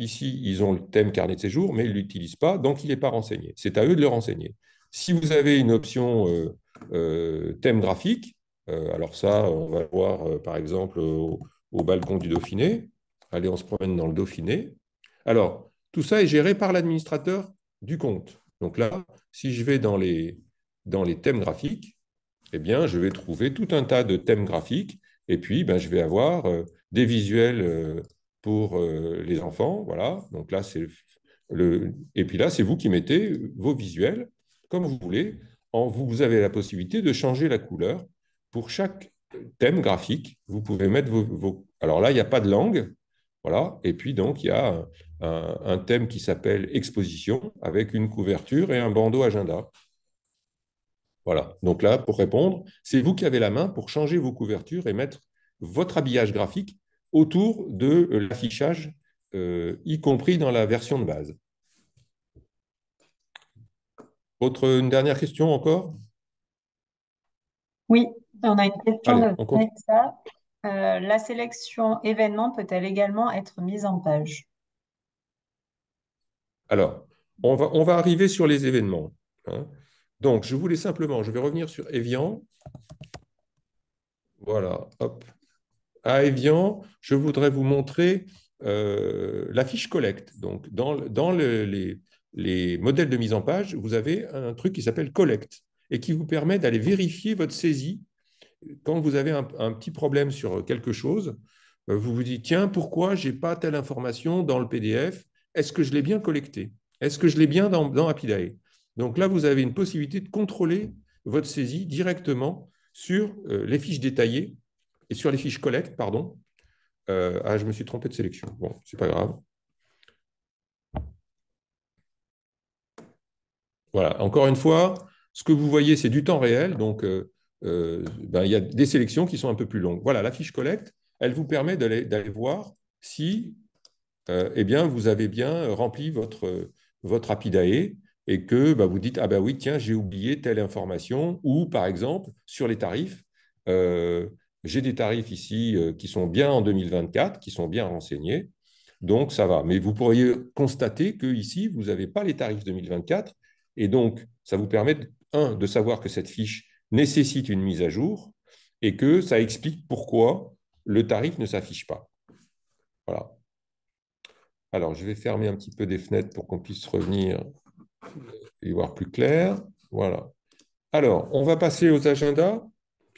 Ici, ils ont le thème carnet de séjour, mais ils ne l'utilisent pas, donc il n'est pas renseigné. C'est à eux de le renseigner. Si vous avez une option euh, euh, thème graphique, euh, alors ça, on va le voir par exemple au, balcon du Dauphiné. Allez, on se promène dans le Dauphiné. Alors, tout ça est géré par l'administrateur du compte. Donc là, si je vais dans les, dans les thèmes graphiques, eh bien, je vais trouver tout un tas de thèmes graphiques et puis ben, je vais avoir des visuels pour euh, les enfants. Voilà. Donc là, c'est le... Et puis là, c'est vous qui mettez vos visuels comme vous voulez. En, vous avez la possibilité de changer la couleur pour chaque thème graphique. Vous pouvez mettre vos. Alors là, il n'y a pas de langue. Voilà. Et puis donc, il y a un, un thème qui s'appelle exposition avec une couverture et un bandeau agenda. Voilà. Donc là, pour répondre, c'est vous qui avez la main pour changer vos couvertures et mettre votre habillage graphique autour de euh, l'affichage, euh, y compris dans la version de base. Autre, une dernière question encore Oui, on a une question de Vanessa. Euh, la sélection événement peut-elle également être mise en page Alors, on va, on va, arriver sur les événements. Hein. Donc, je voulais simplement, je vais revenir sur Evian. Voilà, hop, à Evian, je voudrais vous montrer euh, la fiche collecte. Donc, dans, les, modèles de mise en page, vous avez un truc qui s'appelle collecte et qui vous permet d'aller vérifier votre saisie. Quand vous avez un, petit problème sur quelque chose, euh, vous vous dites, tiens, pourquoi je n'ai pas telle information dans le PDF Est-ce que je l'ai bien collecté Est-ce que je l'ai bien dans, dans Apidae Donc là, vous avez une possibilité de contrôler votre saisie directement sur euh, les fiches détaillées et sur les fiches collecte, pardon. Euh, ah, je me suis trompé de sélection. Bon, n'est pas grave. Voilà, encore une fois, ce que vous voyez, c'est du temps réel. Donc, euh, euh, ben, il y a des sélections qui sont un peu plus longues. Voilà, la fiche collecte, elle vous permet d'aller voir si eh bien, vous avez bien rempli votre, votre APIDAE et que ben, vous dites Ah ben oui, tiens, j'ai oublié telle information, ou par exemple, sur les tarifs, j'ai des tarifs ici euh, qui sont bien en 2024, qui sont bien renseignés, donc ça va. Mais vous pourriez constater que ici vous n'avez pas les tarifs 2024, et donc ça vous permet un de savoir que cette fiche nécessite une mise à jour et que ça explique pourquoi le tarif ne s'affiche pas. Voilà. Alors je vais fermer un petit peu des fenêtres pour qu'on puisse revenir et voir plus clair. Voilà. Alors, on va passer aux agendas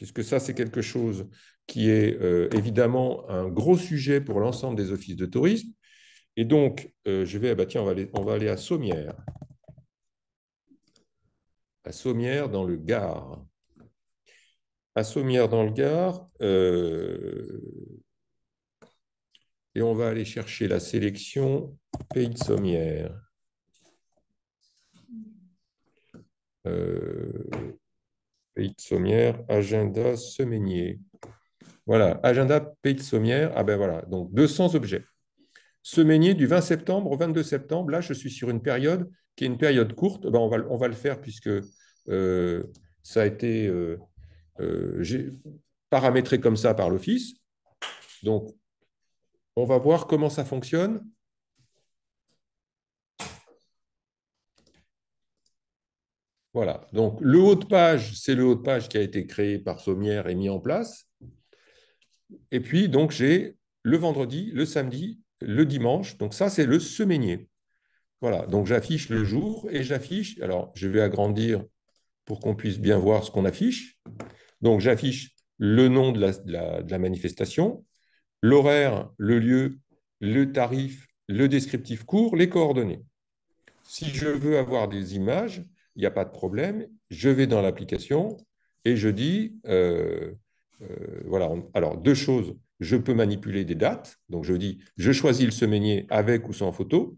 puisque ça, c'est quelque chose qui est euh, évidemment un gros sujet pour l'ensemble des offices de tourisme. Et donc, euh, je vais, ah bah, tiens, on va, aller, on va aller à Sommières. À Sommières, dans le Gard. À Sommières, dans le Gard, euh, et on va aller chercher la sélection Pays de Sommières. Euh, Pays de Sommière, agenda semenier. Voilà, agenda Pays de Sommière. Ah ben voilà, donc 200 objets. Semenier du 20 septembre au 22 septembre. Là, je suis sur une période qui est une période courte. Ben, on, va, le faire puisque euh, ça a été euh, euh, paramétré comme ça par l'Office. Donc, on va voir comment ça fonctionne Voilà. Donc, le haut de page, c'est le haut de page qui a été créé par Sommière et mis en place. Et puis, donc, j'ai le vendredi, le samedi, le dimanche. Donc, ça, c'est le semainier. Voilà. Donc, j'affiche le jour et j'affiche. Alors, je vais agrandir pour qu'on puisse bien voir ce qu'on affiche. Donc, j'affiche le nom de la manifestation, l'horaire, le lieu, le tarif, le descriptif court, les coordonnées. Si je veux avoir des images, il n'y a pas de problème, je vais dans l'application et je dis, euh, euh, voilà, alors deux choses, je peux manipuler des dates, donc je dis, je choisis le semainier avec ou sans photo,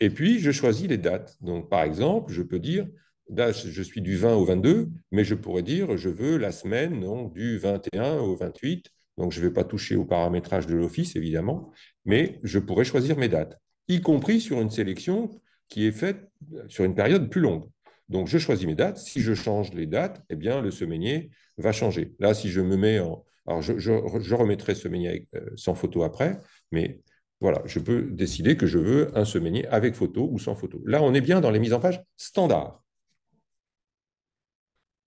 et puis je choisis les dates. Donc par exemple, je peux dire, je suis du 20 au 22, mais je pourrais dire, je veux la semaine du 21 au 28, donc je ne vais pas toucher au paramétrage de l'Office, évidemment, mais je pourrais choisir mes dates, y compris sur une sélection qui est faite sur une période plus longue. Donc, je choisis mes dates. Si je change les dates, eh bien, le semainier va changer. Là, si je me mets en... Alors, je, remettrai semainier euh, sans photo après, mais voilà, je peux décider que je veux un semainier avec photo ou sans photo. Là, on est bien dans les mises en page standard.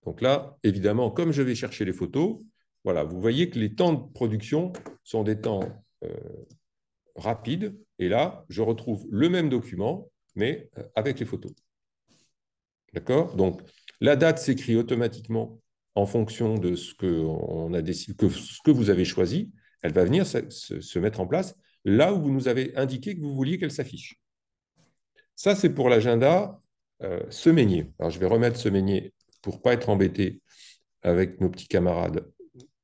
Donc là, évidemment, comme je vais chercher les photos, voilà, vous voyez que les temps de production sont des temps euh, rapides. Et là, je retrouve le même document mais euh, avec les photos. D'accord Donc, la date s'écrit automatiquement en fonction de ce que, on a décidé, que, ce que vous avez choisi. Elle va venir se, mettre en place là où vous nous avez indiqué que vous vouliez qu'elle s'affiche. Ça, c'est pour l'agenda euh, semainier. Alors, je vais remettre semainier pour ne pas être embêté avec nos petits camarades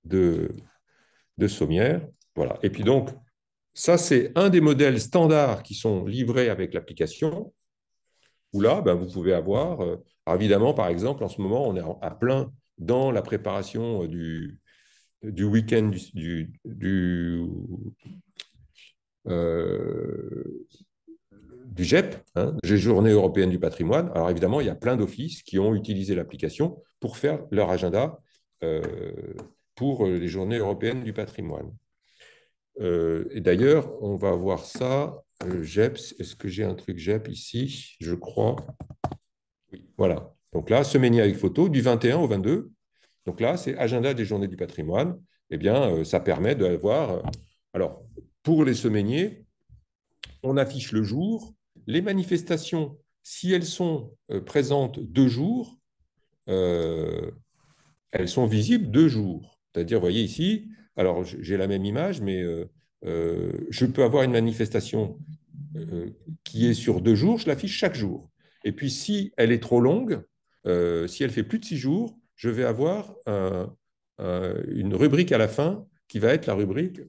de, de Sommière. Voilà. Et puis donc, ça, c'est un des modèles standards qui sont livrés avec l'application, où là, ben, vous pouvez avoir, euh, évidemment, par exemple, en ce moment, on est à plein dans la préparation euh, du, week-end du, du, euh, GEP, hein, e Journée européenne du patrimoine. Alors évidemment, il y a plein d'offices qui ont utilisé l'application pour faire leur agenda pour les journées européennes du patrimoine. Euh, et d'ailleurs, on va voir ça. Euh, Jeps, est-ce que j'ai un truc GEP ici Je crois. Oui, voilà. Donc là, semaine avec photo du 21 au 22. Donc là, c'est agenda des journées du patrimoine. Eh bien, euh, ça permet d'avoir. Alors, pour les semainiers, on affiche le jour. Les manifestations, si elles sont présentes deux jours, elles sont visibles deux jours. C'est-à-dire, vous voyez ici, alors j'ai la même image, mais euh, euh, je peux avoir une manifestation euh, qui est sur deux jours, je l'affiche chaque jour. Et puis si elle est trop longue, si elle fait plus de six jours, je vais avoir une rubrique à la fin qui va être la rubrique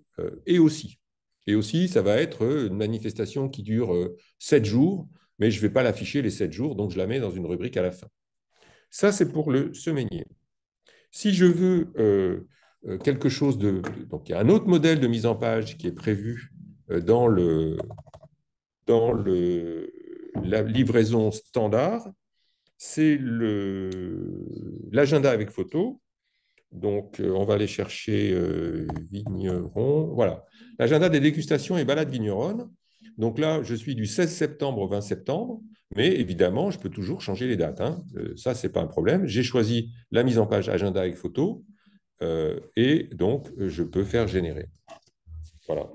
et aussi. Et aussi, ça va être une manifestation qui dure sept jours, mais je ne vais pas l'afficher les sept jours, donc je la mets dans une rubrique à la fin. Ça, c'est pour le semainier. Si je veux euh, quelque chose de. Donc, il y a un autre modèle de mise en page qui est prévu euh, dans, le, dans le, la livraison standard. C'est l'agenda avec photo. Donc, euh, on va aller chercher vigneron. Voilà. L'agenda des dégustations et balades vigneronnes. Donc là, je suis du 16 septembre au 20 septembre. Mais évidemment, je peux toujours changer les dates. Hein. ça, ce n'est pas un problème. J'ai choisi la mise en page agenda avec photo. Euh, et donc je peux faire générer. Voilà.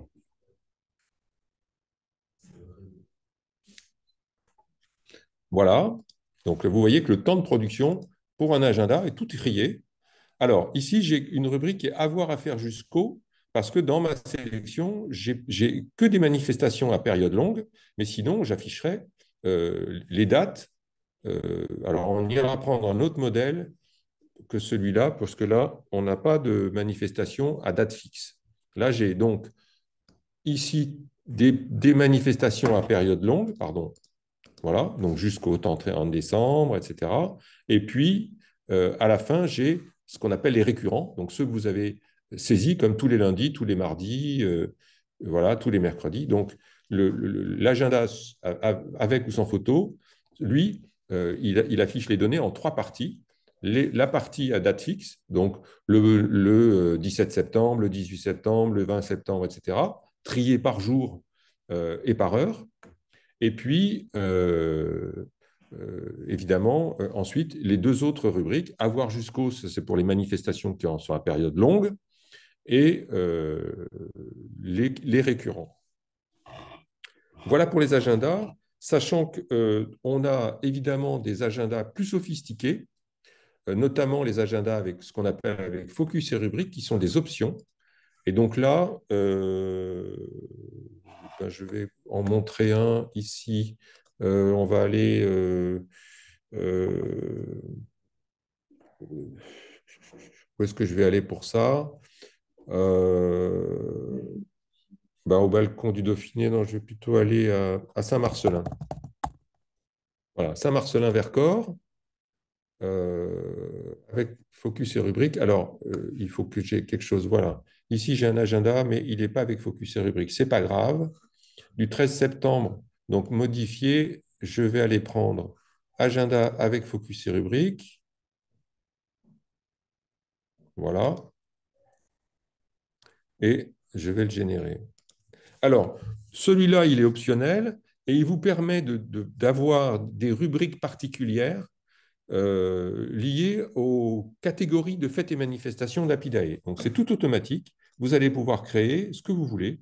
Voilà. Donc vous voyez que le temps de production pour un agenda est tout trié. Alors ici, j'ai une rubrique qui est avoir à faire jusqu'au, parce que dans ma sélection, j'ai que des manifestations à période longue, mais sinon j'afficherai euh, les dates. Euh, alors on ira prendre un autre modèle que celui-là, parce que là, on n'a pas de manifestation à date fixe. Là, j'ai donc ici des, manifestations à période longue, pardon, voilà, donc jusqu'au temps 31 décembre, etc. Et puis, euh, à la fin, j'ai ce qu'on appelle les récurrents, donc ceux que vous avez saisis, comme tous les lundis, tous les mardis, euh, voilà, tous les mercredis. Donc, l'agenda avec ou sans photo, lui, euh, il affiche les données en trois parties la partie à date fixe, donc le, 17 euh, septembre, le 18 septembre, le 20 septembre, etc., triée par jour euh, et par heure. Et puis, euh, évidemment, ensuite, les deux autres rubriques, avoir jusqu'au, c'est pour les manifestations qui sont à période longue, et les, récurrents. Voilà pour les agendas, sachant qu'on a évidemment des agendas plus sophistiqués, euh, notamment les agendas avec ce qu'on appelle avec focus et rubriques, qui sont des options. Et donc là, euh, ben, je vais en montrer un ici. Euh, on va aller... où est-ce que je vais aller pour ça ben, Au balcon du Dauphiné, non, je vais plutôt aller à, à Saint-Marcelin. Voilà, Saint-Marcelin-Vercors. Euh, avec focus et rubrique. Alors, euh, il faut que j'ai quelque chose. Voilà. Ici, j'ai un agenda, mais il n'est pas avec focus et rubrique. Ce n'est pas grave. Du 13 septembre, donc modifié, je vais aller prendre agenda avec focus et rubrique. Voilà. Et je vais le générer. Alors, celui-là, il est optionnel et il vous permet d'avoir des rubriques particulières lié euh, liées aux catégories de fêtes et manifestations d'Apidae. Donc c'est tout automatique. Vous allez pouvoir créer ce que vous voulez.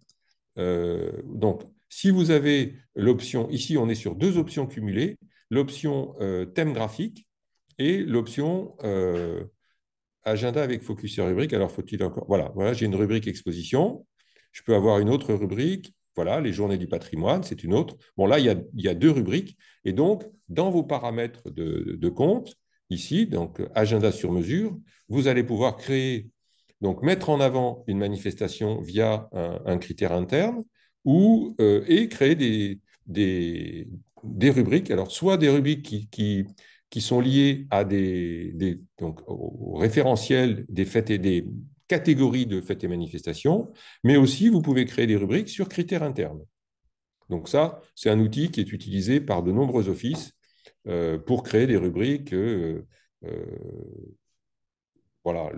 Euh, donc si vous avez l'option, ici on est sur deux options cumulées, l'option euh, thème graphique et l'option agenda avec focus sur rubrique. Alors faut-il encore... Voilà, voilà j'ai une rubrique exposition. Je peux avoir une autre rubrique voilà, les journées du patrimoine, c'est une autre. Bon, là, il y, a, deux rubriques. Et donc, dans vos paramètres de, compte, ici, donc agenda sur mesure, vous allez pouvoir créer, donc mettre en avant une manifestation via un, critère interne ou, euh, et créer des, des, rubriques. Alors, soit des rubriques qui, qui, sont liées à des, des au référentiel des fêtes et des, catégories de fêtes et manifestations, mais aussi vous pouvez créer des rubriques sur critères internes. Donc ça, c'est un outil qui est utilisé par de nombreux offices euh, pour créer des rubriques. Euh, euh, voilà,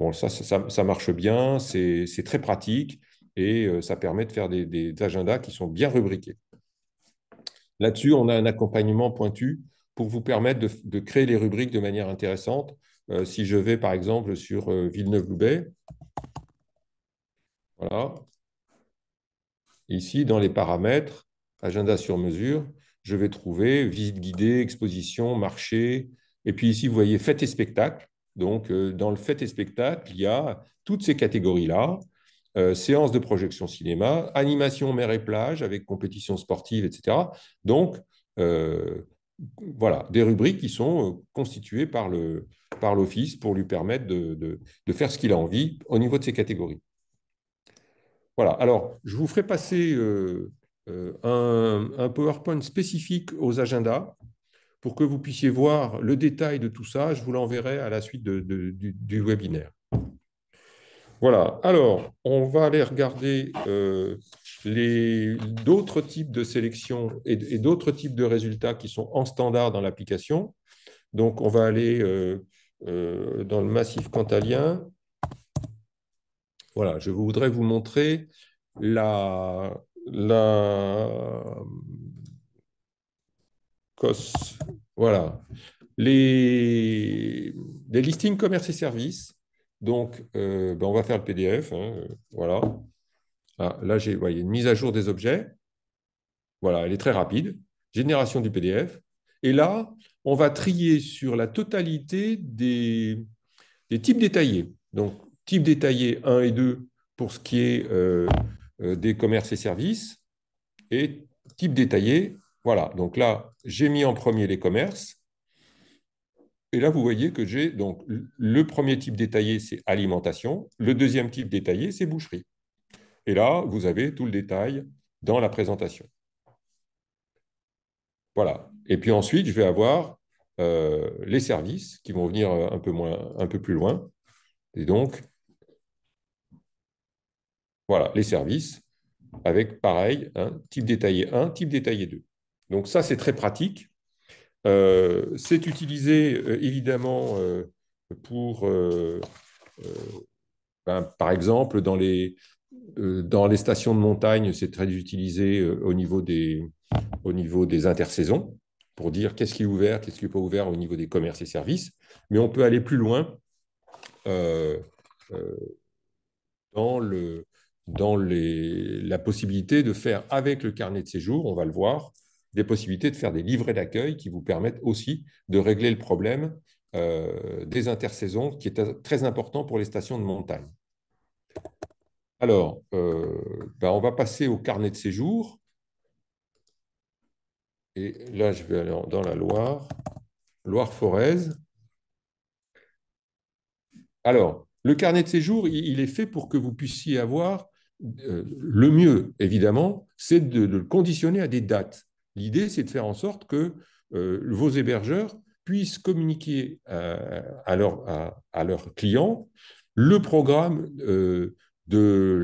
bon, ça, ça, marche bien, c'est très pratique et ça permet de faire des, agendas qui sont bien rubriqués. Là-dessus, on a un accompagnement pointu pour vous permettre de, créer les rubriques de manière intéressante euh, si je vais, par exemple, sur euh, Villeneuve-Loubet, voilà, ici, dans les paramètres, agenda sur mesure, je vais trouver visite guidée, exposition, marché. Et puis ici, vous voyez fête et spectacle. Donc, euh, dans le fête et spectacle, il y a toutes ces catégories-là. séance de projection cinéma, animation mer et plage avec compétition sportive, etc. Donc, voilà, des rubriques qui sont constituées par le, par l'Office pour lui permettre de, de, faire ce qu'il a envie au niveau de ses catégories. Voilà, alors je vous ferai passer euh, euh, un, PowerPoint spécifique aux agendas pour que vous puissiez voir le détail de tout ça. Je vous l'enverrai à la suite de, du, webinaire. Voilà, alors on va aller regarder euh, d'autres types de sélection et, d'autres types de résultats qui sont en standard dans l'application. Donc, on va aller euh, euh, dans le massif cantalien. Voilà, je voudrais vous montrer la, la Voilà. Les, listings commerce et services. Donc, euh, ben, on va faire le PDF. Hein, euh, voilà. Ah, là, j'ai une mise à jour des objets. Voilà, elle est très rapide. Génération du PDF. Et là, on va trier sur la totalité des, types détaillés. Donc, type détaillé 1 et 2 pour ce qui est euh, euh, des commerces et services, et type détaillé, Voilà, donc là, j'ai mis en premier les commerces. Et là, vous voyez que j'ai donc le premier type détaillé, c'est alimentation. Le deuxième type détaillé, c'est boucherie. Et là, vous avez tout le détail dans la présentation. Voilà. Et puis ensuite, je vais avoir euh, les services qui vont venir euh, un peu, moins, un peu plus loin. Et donc, voilà, les services avec pareil, un type détaillé 1, type détaillé 2. Donc ça, c'est très pratique. Euh, c'est utilisé évidemment pour, ben, par exemple, dans les, dans les stations de montagne, c'est très utilisé au niveau des, au niveau des intersaisons pour dire qu'est-ce qui est ouvert, qu'est-ce qui n'est pas ouvert au niveau des commerces et services. Mais on peut aller plus loin euh, euh, dans, les, la possibilité de faire avec le carnet de séjour, on va le voir, des possibilités de faire des livrets d'accueil qui vous permettent aussi de régler le problème euh, des intersaisons qui est très important pour les stations de montagne. Alors, ben, on va passer au carnet de séjour. Et là, je vais aller dans la Loire, Loire-Forez. Alors, le carnet de séjour, il est fait pour que vous puissiez avoir euh, le mieux, évidemment, c'est de, le conditionner à des dates. L'idée, c'est de faire en sorte que euh, vos hébergeurs puissent communiquer euh, à, leurs clients le programme de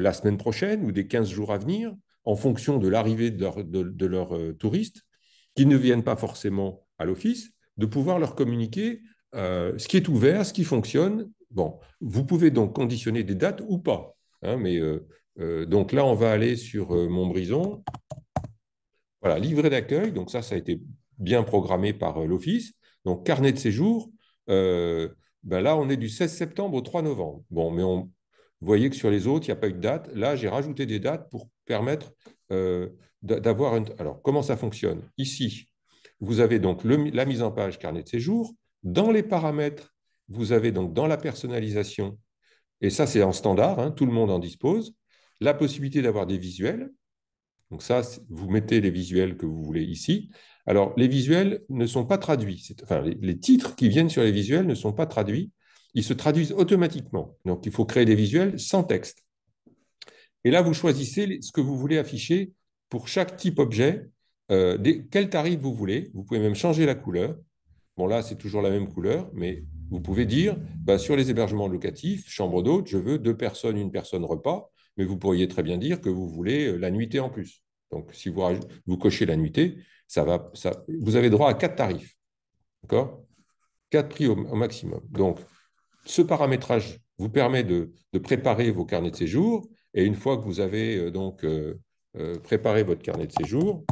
la semaine prochaine ou des 15 jours à venir en fonction de l'arrivée de leurs touristes qui ne viennent pas forcément à l'office, de pouvoir leur communiquer euh, ce qui est ouvert, ce qui fonctionne. Bon, vous pouvez donc conditionner des dates ou pas. Hein, mais euh, euh, donc là, on va aller sur Montbrison. Voilà, livret d'accueil. Donc ça, ça a été bien programmé par l'office. Donc carnet de séjour. Ben là, on est du 16 septembre au 3 novembre. Bon, mais on, vous voyez que sur les autres, il n'y a pas eu de date. Là, j'ai rajouté des dates pour permettre d'avoir Alors, comment ça fonctionne Ici, vous avez donc la mise en page carnet de séjour. Dans les paramètres, vous avez donc dans la personnalisation, et ça c'est en standard, hein, tout le monde en dispose, la possibilité d'avoir des visuels. Donc ça, vous mettez les visuels que vous voulez ici. Alors, les visuels ne sont pas traduits. Enfin, les titres qui viennent sur les visuels ne sont pas traduits. Ils se traduisent automatiquement. Donc, il faut créer des visuels sans texte. Et là, vous choisissez ce que vous voulez afficher pour chaque type objet, euh, des, quel tarif vous voulez. Vous pouvez même changer la couleur. Bon, là, c'est toujours la même couleur, mais vous pouvez dire, bah, sur les hébergements locatifs, chambre d'hôte, je veux deux personnes, une personne repas, mais vous pourriez très bien dire que vous voulez euh, la nuitée en plus. Donc, si vous, cochez la nuitée, ça va, ça, vous avez droit à quatre tarifs. D'accord Quatre prix au, maximum. Donc, ce paramétrage vous permet de, préparer vos carnets de séjour. Et une fois que vous avez euh, donc euh, préparez votre carnet de séjour.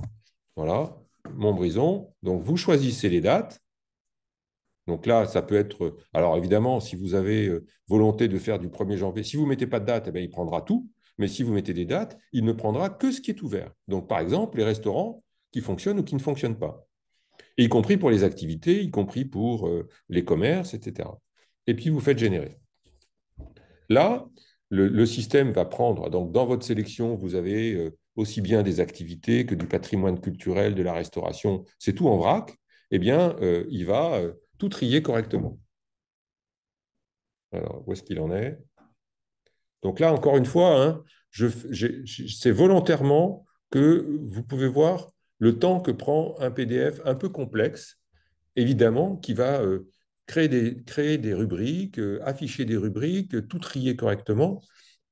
Voilà, Montbrison. Donc, vous choisissez les dates. Donc là, ça peut être. Euh, alors évidemment, si vous avez euh, volonté de faire du 1er janvier, si vous ne mettez pas de date, eh il prendra tout. Mais si vous mettez des dates, il ne prendra que ce qui est ouvert. Donc par exemple, les restaurants qui fonctionnent ou qui ne fonctionnent pas. Y compris pour les activités, y compris pour les commerces, etc. Et puis vous faites générer. Là, le, système va prendre. Donc dans votre sélection, vous avez aussi bien des activités que du patrimoine culturel, de la restauration, c'est tout en vrac, eh bien, euh, il va euh, tout trier correctement. Alors, où est-ce qu'il en est Donc là, encore une fois, hein, c'est volontairement que vous pouvez voir le temps que prend un PDF un peu complexe, évidemment, qui va euh, créer, des, créer, des, rubriques, afficher des rubriques, tout trier correctement.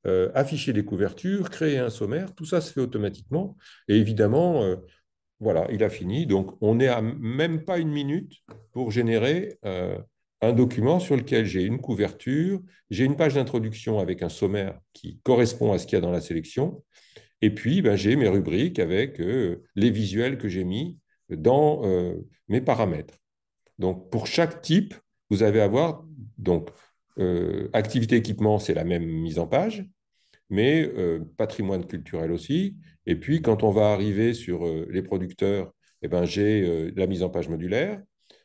Euh, afficher des couvertures, créer un sommaire, tout ça se fait automatiquement. Et évidemment, euh, voilà, il a fini. Donc, on n'est à même pas une minute pour générer euh, un document sur lequel j'ai une couverture, j'ai une page d'introduction avec un sommaire qui correspond à ce qu'il y a dans la sélection, et puis ben, j'ai mes rubriques avec les visuels que j'ai mis dans mes paramètres. Donc, pour chaque type, vous allez avoir donc euh, activité équipement, c'est la même mise en page, mais euh, patrimoine culturel aussi. Et puis, quand on va arriver sur euh, les producteurs, eh ben, j'ai la mise en page modulaire.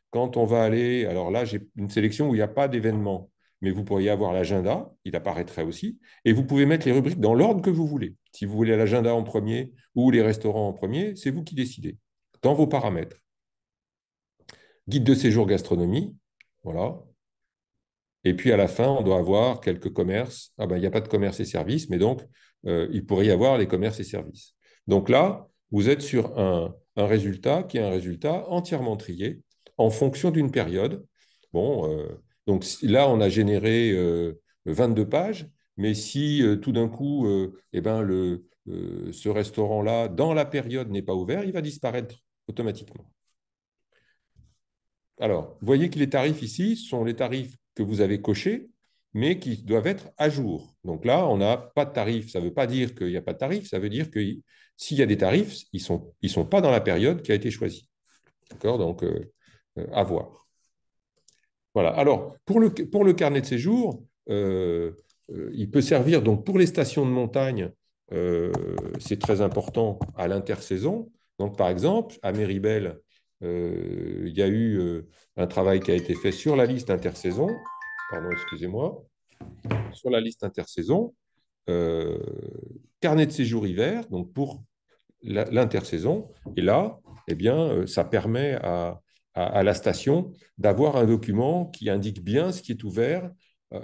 Quand on va aller, alors là, j'ai une sélection où il n'y a pas d'événement, mais vous pourriez avoir l'agenda, il apparaîtrait aussi, et vous pouvez mettre les rubriques dans l'ordre que vous voulez. Si vous voulez l'agenda en premier ou les restaurants en premier, c'est vous qui décidez, dans vos paramètres. Guide de séjour gastronomie, voilà, et puis à la fin, on doit avoir quelques commerces. Ah ben, il n'y a pas de commerce et services, mais donc euh, il pourrait y avoir les commerces et services. Donc là, vous êtes sur un, résultat qui est un résultat entièrement trié en fonction d'une période. Bon, euh, donc là, on a généré 22 euh, pages, mais si tout d'un coup, et eh ben, le, ce restaurant-là, dans la période, n'est pas ouvert, il va disparaître automatiquement. Alors, vous voyez que les tarifs ici sont les tarifs que vous avez coché, mais qui doivent être à jour. Donc là, on n'a pas de tarif. Ça ne veut pas dire qu'il n'y a pas de tarif, ça veut dire que s'il y a des tarifs, ils ne sont, ils sont pas dans la période qui a été choisie. D'accord Donc, euh, euh, à voir. Voilà. Alors, pour le, pour le carnet de séjour, euh, il peut servir donc pour les stations de montagne, c'est très important à l'intersaison. Donc, par exemple, à Méribel, euh, il y a eu euh, un travail qui a été fait sur la liste intersaison, pardon, excusez-moi, sur la liste intersaison, euh, carnet de séjour hiver, donc pour l'intersaison. Et là, eh bien, ça permet à, à la station d'avoir un document qui indique bien ce qui est ouvert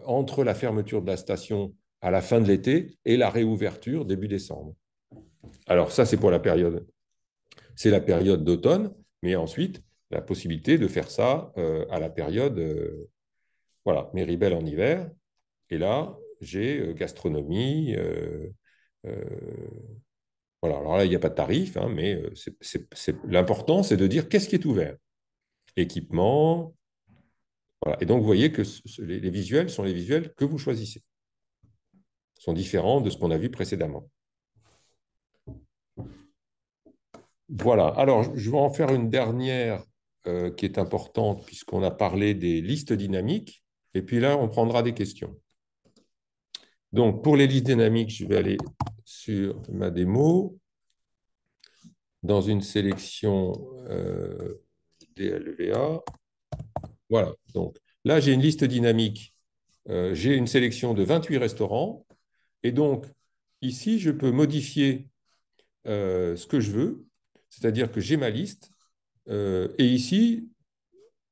entre la fermeture de la station à la fin de l'été et la réouverture début décembre. Alors ça, c'est pour la période, c'est la période d'automne mais ensuite la possibilité de faire ça euh, à la période, euh, voilà, mes ribelles en hiver, et là, j'ai euh, gastronomie, voilà, alors là, il n'y a pas de tarif, hein, mais l'important, c'est de dire qu'est-ce qui est ouvert. Équipement, voilà. Et donc, vous voyez que les, visuels sont les visuels que vous choisissez. sont différents de ce qu'on a vu précédemment. Voilà. Alors, je vais en faire une dernière euh, qui est importante puisqu'on a parlé des listes dynamiques. Et puis là, on prendra des questions. Donc, pour les listes dynamiques, je vais aller sur ma démo dans une sélection euh, DLVA. E voilà. Donc, là, j'ai une liste dynamique. Euh, j'ai une sélection de 28 restaurants. Et donc, ici, je peux modifier euh, ce que je veux c'est-à-dire que j'ai ma liste, euh, et ici,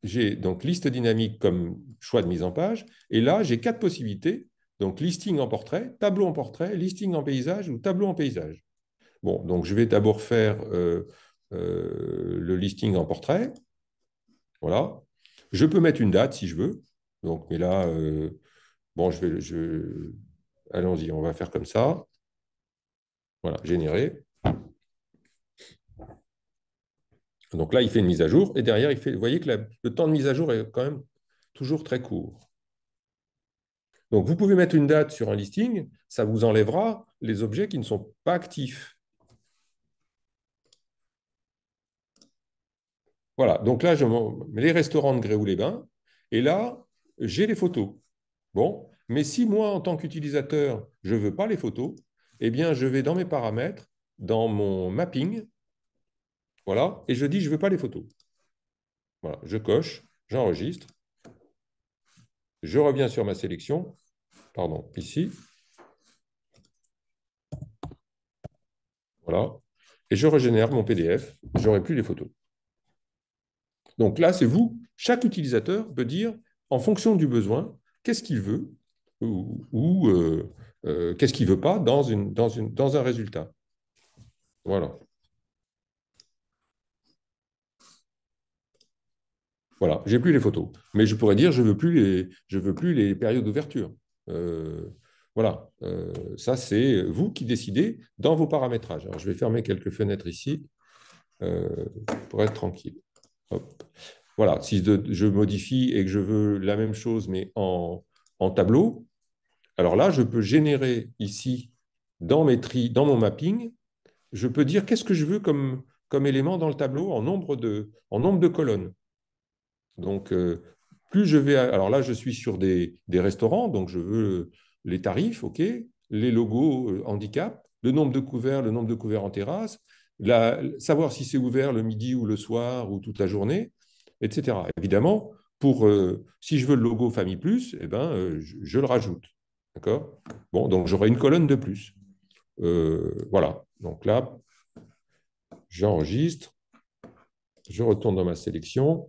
j'ai donc liste dynamique comme choix de mise en page, et là, j'ai quatre possibilités, donc listing en portrait, tableau en portrait, listing en paysage ou tableau en paysage. Bon, donc je vais d'abord faire euh, euh, le listing en portrait. Voilà. Je peux mettre une date si je veux. Donc, mais là, bon, je vais, je... allons-y, on va faire comme ça. Voilà, générer. Donc là, il fait une mise à jour et derrière, il fait, vous voyez que le temps de mise à jour est quand même toujours très court. Donc vous pouvez mettre une date sur un listing, ça vous enlèvera les objets qui ne sont pas actifs. Voilà, donc là, je mets les restaurants de ou les bains et là, j'ai les photos. Bon, mais si moi, en tant qu'utilisateur, je ne veux pas les photos, eh bien, je vais dans mes paramètres, dans mon mapping, voilà. Et je dis, je ne veux pas les photos. Je coche, j'enregistre. Je reviens sur ma sélection. Pardon, ici. Voilà. Et je régénère mon PDF. J'aurai plus les photos. Donc là, c'est vous. Chaque utilisateur peut dire, en fonction du besoin, qu'est-ce qu'il veut ou, euh, euh, qu'est-ce qu'il ne veut pas dans, une, dans, une, dans un résultat. Voilà. Voilà, j'ai plus les photos. Mais je pourrais dire, je veux plus les, veux plus les périodes d'ouverture. Euh, voilà, euh, ça c'est vous qui décidez dans vos paramétrages. je vais fermer quelques fenêtres ici euh, pour être tranquille. Voilà, si je modifie et que je veux la même chose mais en, tableau, alors là je peux générer ici dans mes dans mon mapping, je peux dire qu'est-ce que je veux comme, comme élément dans le tableau en nombre de, en nombre de colonnes. Donc, euh, plus je vais. Alors là, je suis sur des, restaurants, donc je veux les tarifs, OK, les logos euh, handicap, le nombre de couverts, le nombre de couverts en terrasse, savoir si c'est ouvert le midi ou le soir ou toute la journée, etc. Évidemment, pour, euh, si je veux le logo Famille Plus, eh ben, je, le rajoute. D'accord Bon, donc j'aurai une colonne de plus. voilà. Donc là, j'enregistre, je retourne dans ma sélection.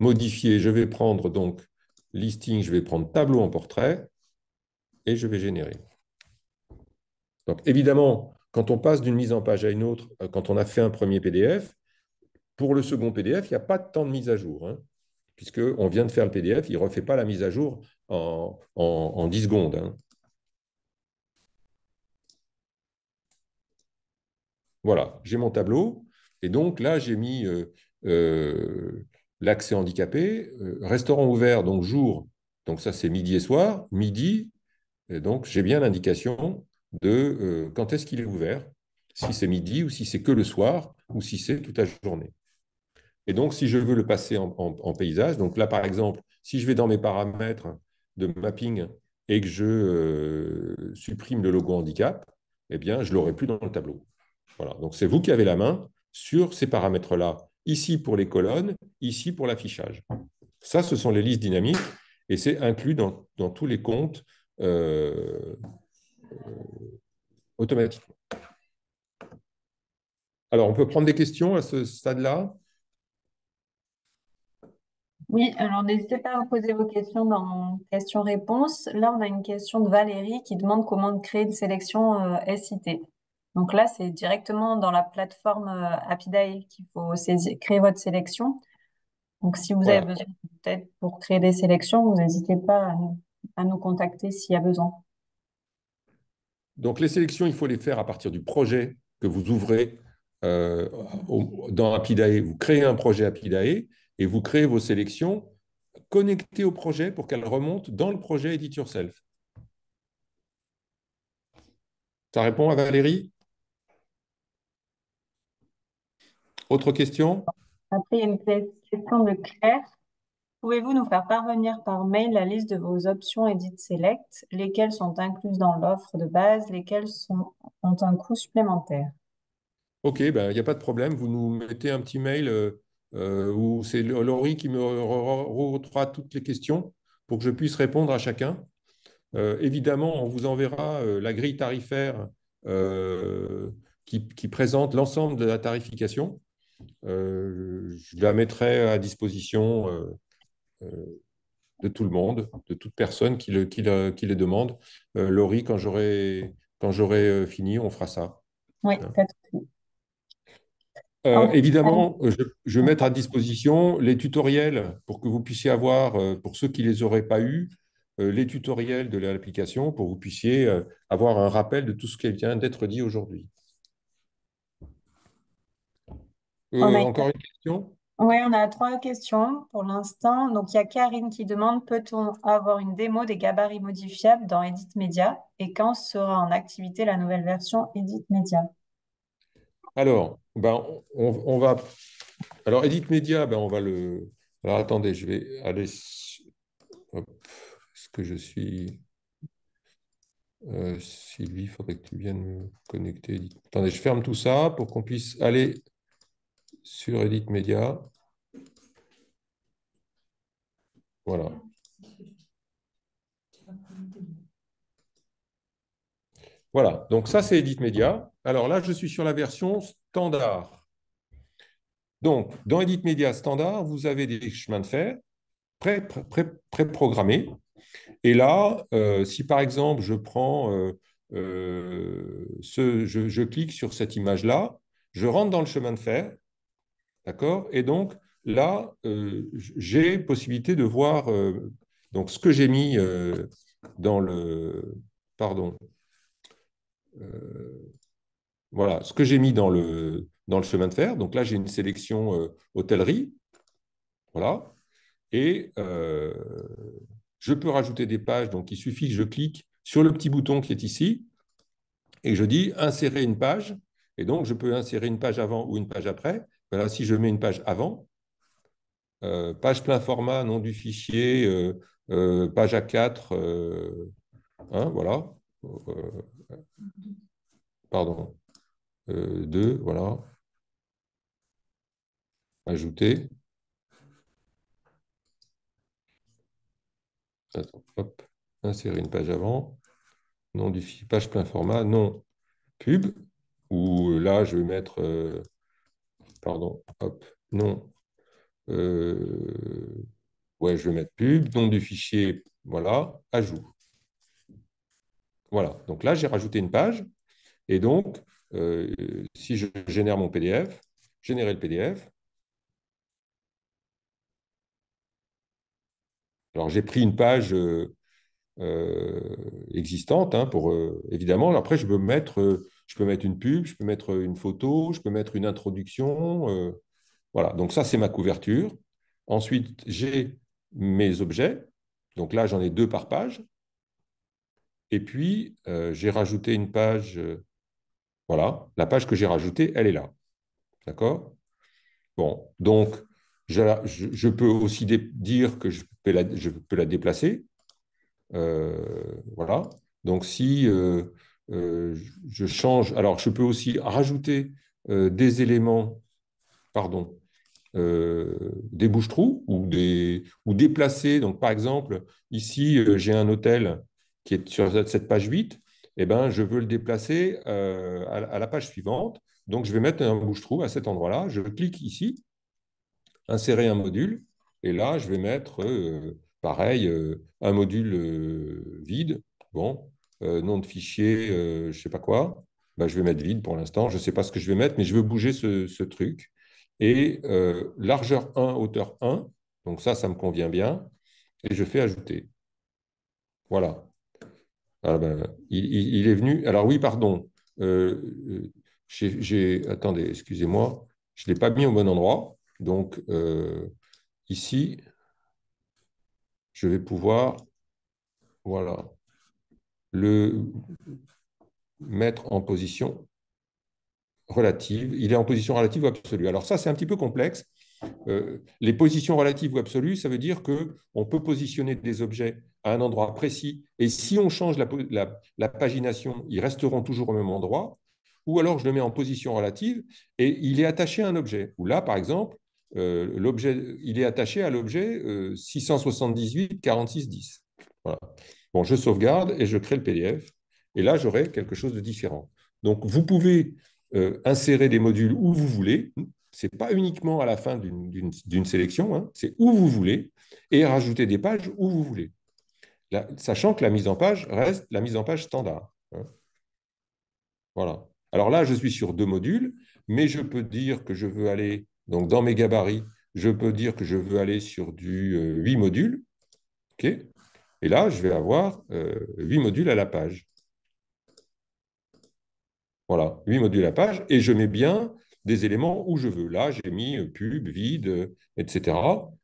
modifier. Je vais prendre donc listing, je vais prendre tableau en portrait et je vais générer. Donc évidemment, quand on passe d'une mise en page à une autre, euh, quand on a fait un premier PDF, pour le second PDF, il n'y a pas de temps de mise à jour, hein, puisqu'on vient de faire le PDF, il ne refait pas la mise à jour en, 10 secondes. Hein. Voilà, j'ai mon tableau, et donc là, j'ai mis euh, euh, l'accès handicapé, euh, restaurant ouvert donc jour, donc ça c'est midi et soir, midi, donc j'ai bien l'indication de euh, quand est-ce qu'il est ouvert, si c'est midi ou si c'est que le soir ou si c'est toute la journée. Et donc, si je veux le passer en, paysage, donc là, par exemple, si je vais dans mes paramètres de mapping et que je euh, supprime le logo handicap, eh bien, je ne l'aurai plus dans le tableau. Voilà. Donc, c'est vous qui avez la main sur ces paramètres-là ici pour les colonnes, ici pour l'affichage. Ça, ce sont les listes dynamiques et c'est inclus dans, tous les comptes euh, euh, automatiquement. Alors, on peut prendre des questions à ce stade-là Oui, alors n'hésitez pas à poser vos questions dans questions-réponses. Là, on a une question de Valérie qui demande comment créer une sélection euh, SIT. Donc là, c'est directement dans la plateforme euh, Happy qu'il faut créer votre sélection. Donc si vous avez besoin peut-être pour créer des sélections, vous n'hésitez pas à nous, contacter s'il y a besoin. Donc les sélections, il faut les faire à partir du projet que vous ouvrez euh, dans Vous créez un projet Apidae et vous créez vos sélections connectées au projet pour qu'elles remontent dans le projet Edit Yourself. Ça répond à Valérie Autre question Après, il y a une question de Claire. Pouvez-vous nous faire parvenir par mail la liste de vos options Edit Select, lesquelles sont incluses dans l'offre de base, lesquelles ont un coût supplémentaire Ok, ben, il n'y a pas de problème. Vous nous mettez un petit mail euh, euh, où c'est Laurie qui me retrouvera toutes les questions pour que je puisse répondre à chacun. Euh, évidemment, on vous enverra la grille tarifaire qui, présente l'ensemble de la tarification. Euh, je la mettrai à disposition euh, euh, de tout le monde, de toute personne qui le, qui demande. Laurie, quand j'aurai quand fini, on fera ça. Oui, hein évidemment, je, je, vais mettre à disposition les tutoriels pour que vous puissiez avoir, pour ceux qui ne les auraient pas eus, les tutoriels de l'application pour que vous puissiez avoir un rappel de tout ce qui vient d'être dit aujourd'hui. encore une question Oui, on a trois questions pour l'instant. Donc, il y a Karine qui demande peut-on avoir une démo des gabarits modifiables dans Edit Media et quand sera en activité la nouvelle version Edit Media Alors, ben, on, va. Alors, Edit Media, ben, on va le. Alors, attendez, je vais aller. Est-ce que je suis. Euh, Sylvie, il faudrait que tu viennes me connecter. Attendez, je ferme tout ça pour qu'on puisse aller sur Edit Media. Voilà. Voilà, donc ça c'est Edit Media. Alors là, je suis sur la version standard. Donc, dans Edit Media standard, vous avez des chemins de fer pré-programmés. Et là, euh, si par exemple je prends, euh, euh, ce, je, clique sur cette image-là, je rentre dans le chemin de fer D'accord Et donc, là, euh, j'ai possibilité de voir euh, ce que j'ai mis euh, dans le. Pardon. voilà, ce que j'ai mis dans le, dans le chemin de fer. Donc là, j'ai une sélection hôtellerie. Voilà. Et je peux rajouter des pages. Donc, il suffit que je clique sur le petit bouton qui est ici et je dis insérer une page. Et donc, je peux insérer une page avant ou une page après. Voilà, si je mets une page avant, euh, page plein format, nom du fichier, euh, euh, page A4, 1, hein, voilà. pardon. 2, voilà. Ajouter. Insérer une page avant. Nom du fichier, page plein format, nom pub, ou là, je vais mettre pardon, hop, nom. Euh, ouais, je vais mettre pub, nom du fichier, voilà, ajout. Voilà, donc là, j'ai rajouté une page. Et donc, euh, si je génère mon PDF, générer le PDF. Alors, j'ai pris une page euh, existante, hein, pour, évidemment. après, je peux mettre je peux mettre une pub, je peux mettre une photo, je peux mettre une introduction. Euh, voilà, donc ça, c'est ma couverture. Ensuite, j'ai mes objets. Donc là, j'en ai deux par page. Et puis, euh, j'ai rajouté une page. Euh, voilà, la page que j'ai rajoutée, elle est là. D'accord Bon, donc, je, peux aussi dire que je peux la, déplacer. voilà. Donc, si euh, je change. Alors, je peux aussi rajouter euh, des éléments, pardon, euh, des bouches-trous ou, ou déplacer. Donc, par exemple, ici, j'ai un hôtel qui est sur cette page 8. et eh ben, je veux le déplacer à la page suivante. Donc, je vais mettre un bouche-trou à cet endroit-là. Je clique ici, insérer un module. Et là, je vais mettre, pareil, un module vide. Bon, euh, nom de fichier, euh, je ne sais pas quoi, bah, je vais mettre vide pour l'instant, je ne sais pas ce que je vais mettre, mais je veux bouger ce, truc. Et euh, largeur 1, hauteur 1, donc ça, ça me convient bien, et je fais ajouter. Voilà. Ah, ben, il, est venu. Alors oui, pardon. j'ai, attendez, excusez-moi, je ne l'ai pas mis au bon endroit. Donc ici, je vais pouvoir, voilà, le mettre en position relative. Il est en position relative ou absolue. Alors ça, c'est un petit peu complexe. Euh, les positions relatives ou absolues, ça veut dire qu'on peut positionner des objets à un endroit précis, et si on change la, pagination, ils resteront toujours au même endroit, ou alors je le mets en position relative, et il est attaché à un objet. Ou là, par exemple, euh, l'objet, il est attaché à l'objet 678 678 10 Voilà. Bon, je sauvegarde et je crée le PDF. Et là, j'aurai quelque chose de différent. Donc, vous pouvez euh, insérer des modules où vous voulez. Ce n'est pas uniquement à la fin d'une sélection, hein. c'est où vous voulez, et rajouter des pages où vous voulez. sachant que la mise en page reste la mise en page standard. Hein. Voilà. Alors là, je suis sur deux modules, mais je peux dire que je veux aller, donc dans mes gabarits, je peux dire que je veux aller sur du euh, huit modules. OK et là, je vais avoir euh, huit modules à la page. Voilà, 8 modules à la page, et je mets bien des éléments où je veux. Là, j'ai mis euh, pub, vide, euh, etc.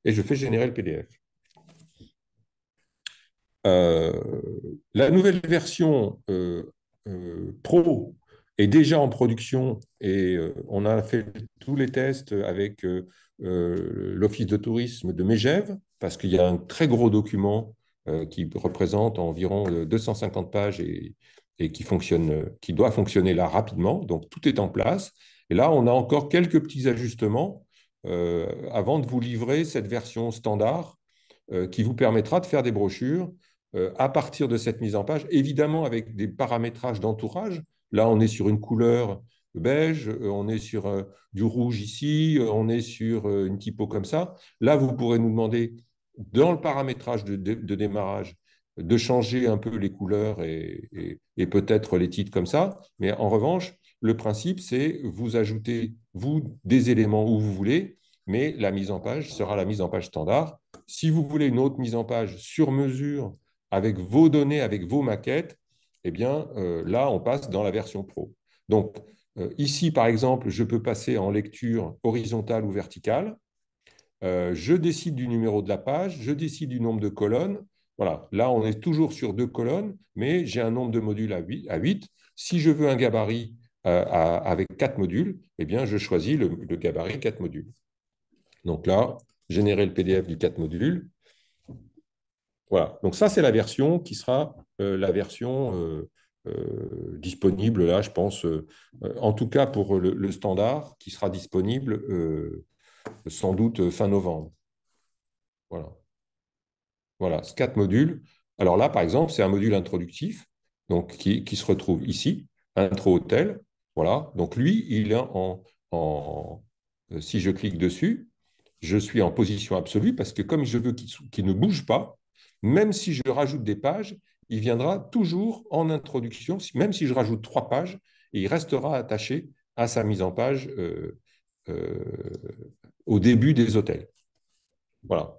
Et je fais générer le PDF. la nouvelle version Pro est déjà en production et on a fait tous les tests avec l'Office de tourisme de Megève parce qu'il y a un très gros document euh, qui représente environ 250 euh, pages et, qui, fonctionne, euh, qui doit fonctionner là rapidement. Donc tout est en place. Et là, on a encore quelques petits ajustements avant de vous livrer cette version standard qui vous permettra de faire des brochures à partir de cette mise en page, évidemment avec des paramétrages d'entourage. Là, on est sur une couleur beige, on est sur du rouge ici, on est sur une typo comme ça. Là, vous pourrez nous demander dans le paramétrage de, démarrage, de changer un peu les couleurs et, peut-être les titres comme ça. Mais en revanche, le principe, c'est vous ajoutez, vous, des éléments où vous voulez, mais la mise en page sera la mise en page standard. Si vous voulez une autre mise en page sur mesure avec vos données, avec vos maquettes, eh bien euh, là, on passe dans la version pro. Donc euh, ici, par exemple, je peux passer en lecture horizontale ou verticale. Euh, je décide du numéro de la page, je décide du nombre de colonnes. Voilà, là, on est toujours sur deux colonnes, mais j'ai un nombre de modules à 8. Si je veux un gabarit euh, avec quatre modules, eh bien, je choisis le, gabarit 4 modules. Donc là, générer le PDF du 4 modules. Voilà, donc ça, c'est la version qui sera euh, la version disponible là, je pense, en tout cas pour le, standard qui sera disponible sans doute euh, fin novembre. Voilà. Voilà, quatre modules. Alors là, par exemple, c'est un module introductif donc qui, se retrouve ici, intro hôtel. Voilà. Donc lui, il est en, euh, si je clique dessus, je suis en position absolue parce que comme je veux qu'il ne bouge pas, même si je rajoute des pages, il viendra toujours en introduction, même si je rajoute trois pages, et il restera attaché à sa mise en page euh, au début des hôtels. Voilà.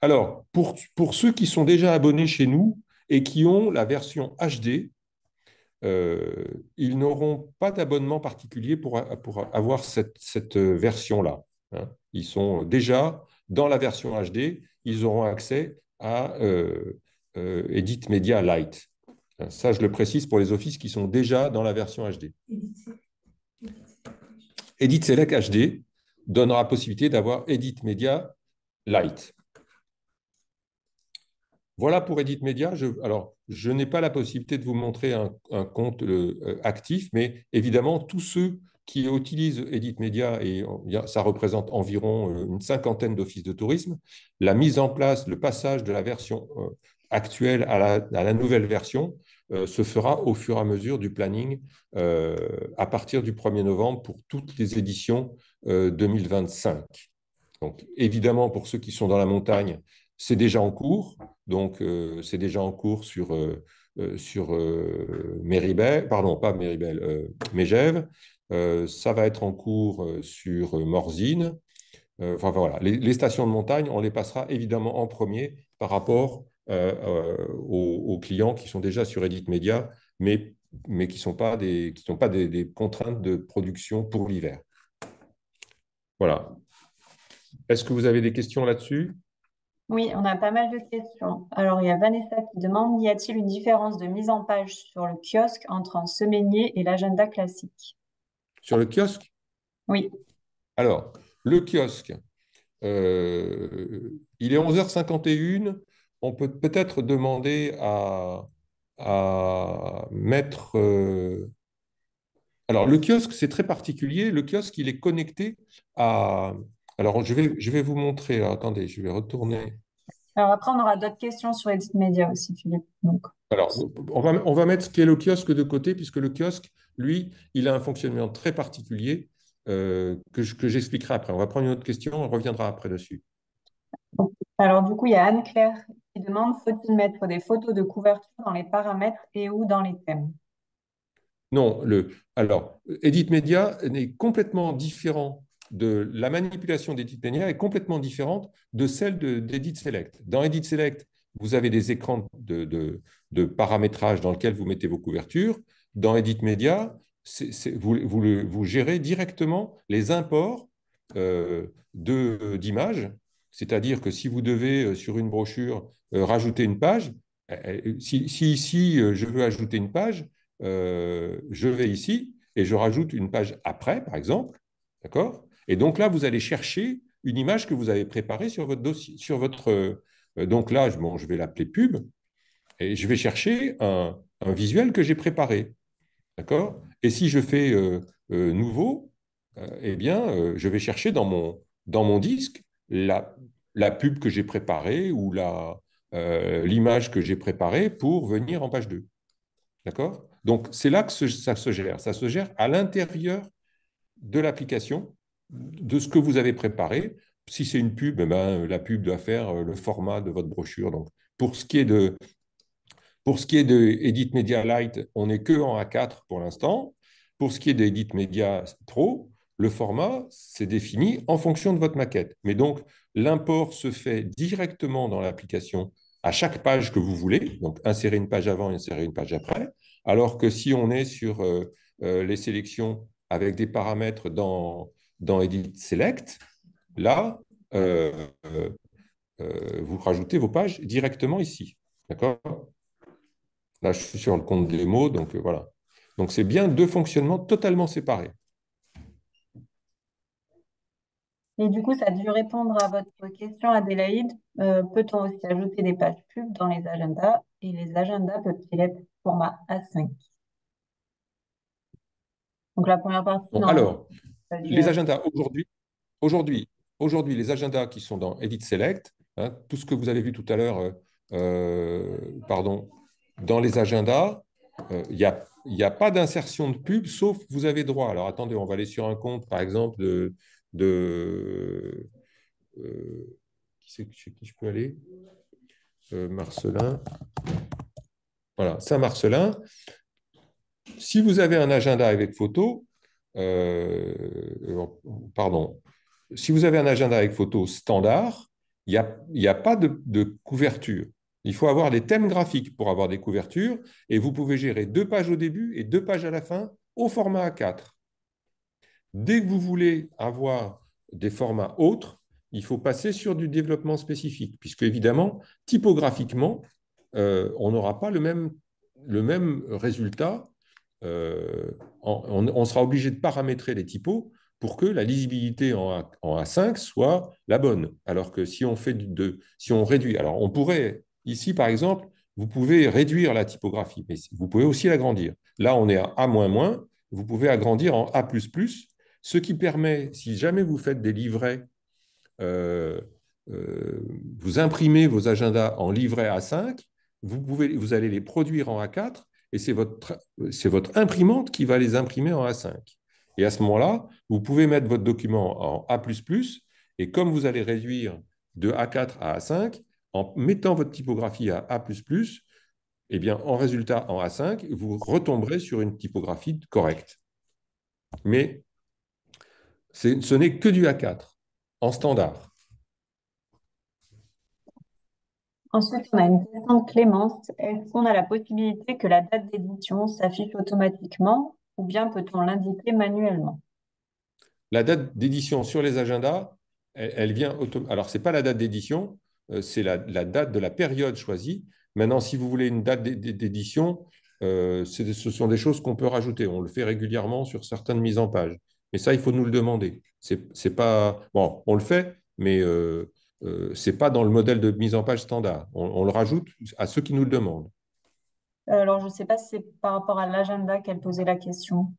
Alors, pour, ceux qui sont déjà abonnés chez nous et qui ont la version HD, euh, ils n'auront pas d'abonnement particulier pour, pour avoir cette, version-là. Hein. Ils sont déjà dans la version HD, ils auront accès à euh, euh, Edit Media Lite. Ça, je le précise pour les offices qui sont déjà dans la version HD. Edit Select HD, donnera possibilité d'avoir Edit Media Lite. Voilà pour Edit Media. Je, alors, je n'ai pas la possibilité de vous montrer un, compte euh, euh, actif, mais évidemment, tous ceux qui utilisent Edit Media, et ça représente environ euh, une cinquantaine d'offices de tourisme, la mise en place, le passage de la version actuelle à la nouvelle version euh, se fera au fur et à mesure du planning euh, à partir du 1er novembre pour toutes les éditions 2025. Euh, Donc évidemment, pour ceux qui sont dans la montagne, c'est déjà en cours. Donc c'est déjà en cours sur, sur Méribel, pardon, pas Méribel, Mégève. ça va être en cours sur Morzine. Enfin voilà, les stations de montagne, on les passera évidemment en premier par rapport euh, euh, aux, clients qui sont déjà sur Edit Media, mais, mais qui ne sont pas, des, qui sont pas des, contraintes de production pour l'hiver. Voilà. Est-ce que vous avez des questions là-dessus oui, on a pas mal de questions. Alors, il y a Vanessa qui demande, y a-t-il une différence de mise en page sur le kiosque entre un semainier et l'agenda classique Sur le kiosque Oui. Alors, le kiosque, euh, il est 11h51 on peut peut-être demander à, mettre... Euh, alors, le kiosque, c'est très particulier. Le kiosque, il est connecté à... Alors, je vais, je vais vous montrer. Attendez, je vais retourner. Alors, après, on aura d'autres questions sur Edit Media aussi, Philippe. Alors, on va, mettre ce qu'est le kiosque de côté, puisque le kiosque, lui, il a un fonctionnement très particulier euh, que j'expliquerai après. On va prendre une autre question, on reviendra après dessus. Alors, du coup, il y a Anne-Claire demande faut-il mettre des photos de couverture dans les paramètres et ou dans les thèmes Non, le, alors, Edit Media est complètement différent de la manipulation d'Edit Media est complètement différente de celle d'Edit Select. Dans Edit Select, vous avez des écrans de, paramétrage dans lesquels vous mettez vos couvertures. Dans Edit Media, vous, vous, gérez directement les imports euh, d'images c'est-à-dire que si vous devez, euh, sur une brochure, euh, rajouter une page, euh, si, ici je veux ajouter une page, je vais ici et je rajoute une page après, par exemple. D'accord Et donc là, vous allez chercher une image que vous avez préparée sur votre dossier. Sur votre, donc là, bon, je vais l'appeler pub et je vais chercher un, visuel que j'ai préparé. D'accord Et si je fais nouveau, eh bien, je vais chercher dans mon, dans mon disque la, la pub que j'ai préparée ou euh, l'image que j'ai préparée pour venir en page 2. D'accord Donc, c'est là que ça se gère. Ça se gère à l'intérieur de l'application, de ce que vous avez préparé. Si c'est une pub, eh ben, la pub doit faire euh, le format de votre brochure. Donc, pour ce qui est de, pour ce qui est de Edit Media Lite, on n'est que en A4 pour l'instant. Pour ce qui est d'Edit Media Pro, le format, c'est défini en fonction de votre maquette. Mais donc, l'import se fait directement dans l'application à chaque page que vous voulez. Donc, insérer une page avant, insérer une page après. Alors que si on est sur euh, euh, les sélections avec des paramètres dans, dans Edit Select, là, euh, vous rajoutez vos pages directement ici. D'accord Là, je suis sur le compte des mots, donc voilà. Donc, c'est bien deux fonctionnements totalement séparés. Et du coup, ça a dû répondre à votre question, Adélaïde. Euh, peut-on aussi ajouter des pages pubs dans les agendas Et les agendas peuvent-ils être format A5 Donc la première partie. alors, les agendas aujourd'hui, aujourd'hui, aujourd'hui, les agendas qui sont dans Edit Select, hein, tout ce que vous avez vu tout à l'heure, euh, euh, pardon, dans les agendas, il n'y a, a pas d'insertion de pub, sauf vous avez droit. Alors attendez, on va aller sur un compte, par exemple, de de. Euh, qui c'est chez qui je peux aller euh, Marcelin. Voilà, Saint-Marcelin. Si vous avez un agenda avec photo, euh, pardon, si vous avez un agenda avec photo standard, il n'y a, pas de, de couverture. Il faut avoir les thèmes graphiques pour avoir des couvertures et vous pouvez gérer deux pages au début et deux pages à la fin au format A4. Dès que vous voulez avoir des formats autres, il faut passer sur du développement spécifique, puisque évidemment, typographiquement, euh, on n'aura pas le même, le même résultat. Euh, on, sera obligé de paramétrer les typos pour que la lisibilité en, A, 5 soit la bonne. Alors que si on fait de, si on réduit, alors on pourrait ici par exemple, vous pouvez réduire la typographie, mais vous pouvez aussi l'agrandir. Là, on est à A-, vous pouvez agrandir en A++, ce qui permet, si jamais vous faites des livrets, euh, euh, vous imprimez vos agendas en livret A5, vous, pouvez, vous allez les produire en A4 et c'est votre, votre imprimante qui va les imprimer en A5. Et à ce moment-là, vous pouvez mettre votre document en A ⁇ et comme vous allez réduire de A4 à A5, en mettant votre typographie à A ⁇ eh bien, en résultat, en A5, vous retomberez sur une typographie correcte. Mais ce n'est que du A4 en standard. Ensuite, on a une question de Clémence. Est-ce qu'on a la possibilité que la date d'édition s'affiche automatiquement ou bien peut-on l'indiquer manuellement La date d'édition sur les agendas, elle, vient Alors, ce n'est pas la date d'édition, euh, c'est la, date de la période choisie. Maintenant, si vous voulez une date d'édition, euh, ce sont des choses qu'on peut rajouter. On le fait régulièrement sur certaines mises en page. Mais ça, il faut nous le demander. C'est pas bon, on le fait, mais ce euh, n'est euh, c'est pas dans le modèle de mise en page standard. On, le rajoute à ceux qui nous le demandent. Alors, je ne sais pas si c'est par rapport à l'agenda qu'elle posait la question.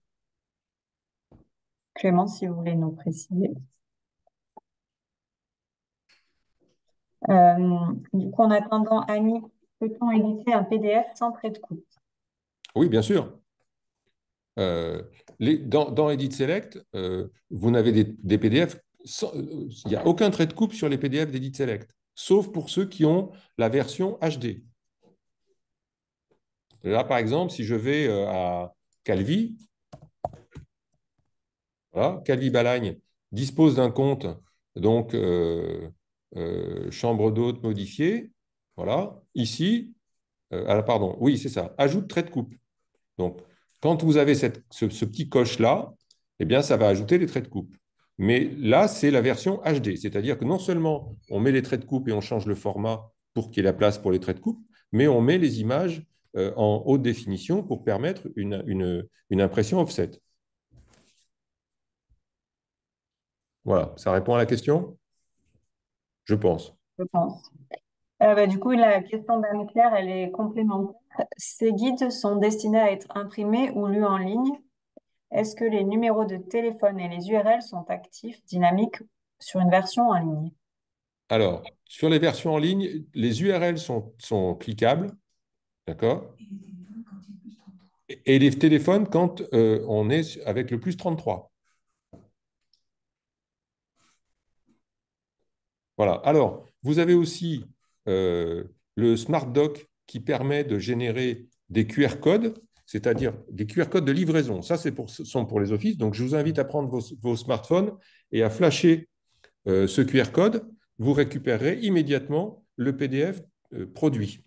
Clément, si vous voulez nous préciser. Euh, du coup, en attendant, Annie, peut-on éditer un PDF sans prêt de coût Oui, bien sûr. Euh, dans, Edit Select, euh, vous n'avez des, PDF, euh, il n'y a aucun trait de coupe sur les PDF d'Edit Select, sauf pour ceux qui ont la version HD. Là, par exemple, si je vais euh, à Calvi, Calvi Balagne dispose d'un compte, donc chambre d'hôte modifiée, voilà, ici, ah, pardon, oui, c'est ça, ajoute trait de coupe. Donc, quand vous avez ce, petit coche-là, eh bien, ça va ajouter les traits de coupe. Mais là, c'est la version HD, c'est-à-dire que non seulement on met les traits de coupe et on change le format pour qu'il y ait la place pour les traits de coupe, mais on met les images euh, en haute définition pour permettre une, une, une impression offset. Voilà, ça répond à la question Je pense. Je pense. Euh, bah, du coup, la question d'Anne-Claire, elle est complémentaire ces guides sont destinés à être imprimés ou lus en ligne. Est-ce que les numéros de téléphone et les URL sont actifs, dynamiques sur une version en ligne Alors, sur les versions en ligne, les URL sont, sont cliquables, d'accord Et les téléphones quand euh, on est avec le plus 33. Voilà. Alors, vous avez aussi euh, le Smart Doc qui permet de générer des QR codes, c'est-à-dire des QR codes de livraison. Ça, c'est pour, sont pour les offices. Donc, je vous invite à prendre vos, smartphones et à flasher euh, ce QR code. Vous récupérerez immédiatement le PDF euh, produit.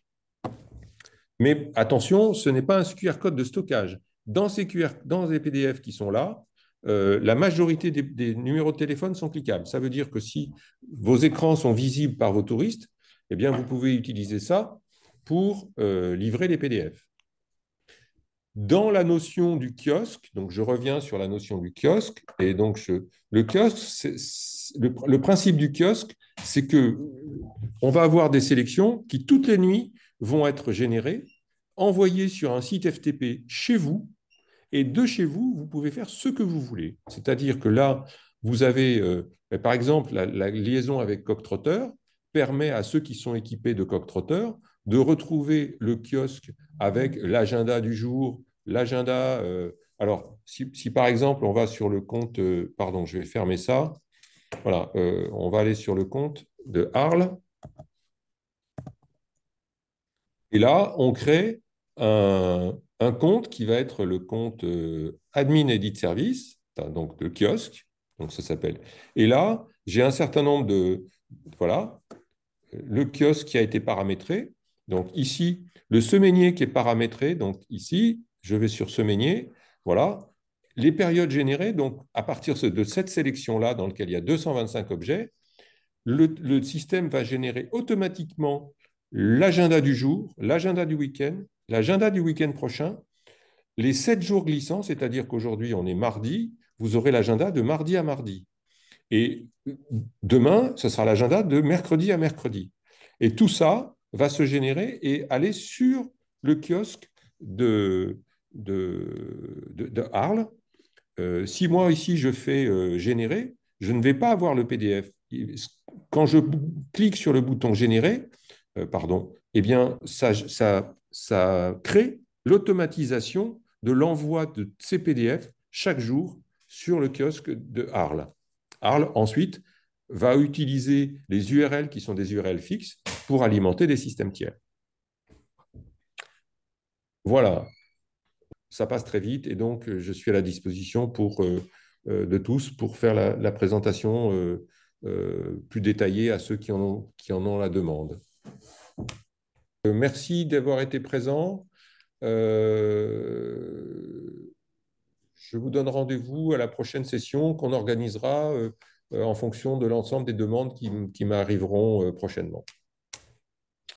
Mais attention, ce n'est pas un QR code de stockage. Dans ces, QR, dans les PDF qui sont là, euh, la majorité des, numéros de téléphone sont cliquables. Ça veut dire que si vos écrans sont visibles par vos touristes, eh bien, vous pouvez utiliser ça pour euh, livrer les PDF. Dans la notion du kiosque, donc je reviens sur la notion du kiosque, et donc je, le kiosque, le, principe du kiosque, c'est qu'on va avoir des sélections qui toutes les nuits vont être générées, envoyées sur un site FTP chez vous, et de chez vous, vous pouvez faire ce que vous voulez. C'est-à-dire que là, vous avez, euh, par exemple, la, liaison avec Coq permet à ceux qui sont équipés de Coq de retrouver le kiosque avec l'agenda du jour, l'agenda. Euh, alors, si, par exemple, on va sur le compte, euh, pardon, je vais fermer ça. Voilà, euh, on va aller sur le compte de Arles. Et là, on crée un, un compte qui va être le compte admin edit service, donc de kiosque. Donc, ça s'appelle. Et là, j'ai un certain nombre de. Voilà, le kiosque qui a été paramétré. Donc ici, le semainier qui est paramétré, donc ici, je vais sur semainier, voilà, les périodes générées, donc à partir de cette sélection-là, dans laquelle il y a 225 objets, le, système va générer automatiquement l'agenda du jour, l'agenda du week-end, l'agenda du week-end prochain, les 7 jours glissants, c'est-à-dire qu'aujourd'hui on est mardi, vous aurez l'agenda de mardi à mardi. Et demain, ce sera l'agenda de mercredi à mercredi. Et tout ça, va se générer et aller sur le kiosque de, de, de, Arles. Euh, si moi ici je fais euh, générer, je ne vais pas avoir le PDF. Quand je clique sur le bouton générer, euh, pardon, eh bien ça, ça, ça crée l'automatisation de l'envoi de ces PDF chaque jour sur le kiosque de Arles. Arles ensuite va utiliser les URL qui sont des URL fixes pour alimenter des systèmes tiers. Voilà, ça passe très vite et donc euh, je suis à la disposition pour, euh, euh, de tous pour faire la, présentation plus détaillée à ceux qui en ont, qui en ont la demande. Merci d'avoir été présent. je vous donne rendez-vous à la prochaine session qu'on organisera. Euh, en fonction de l'ensemble des demandes qui, m'arriveront euh, prochainement.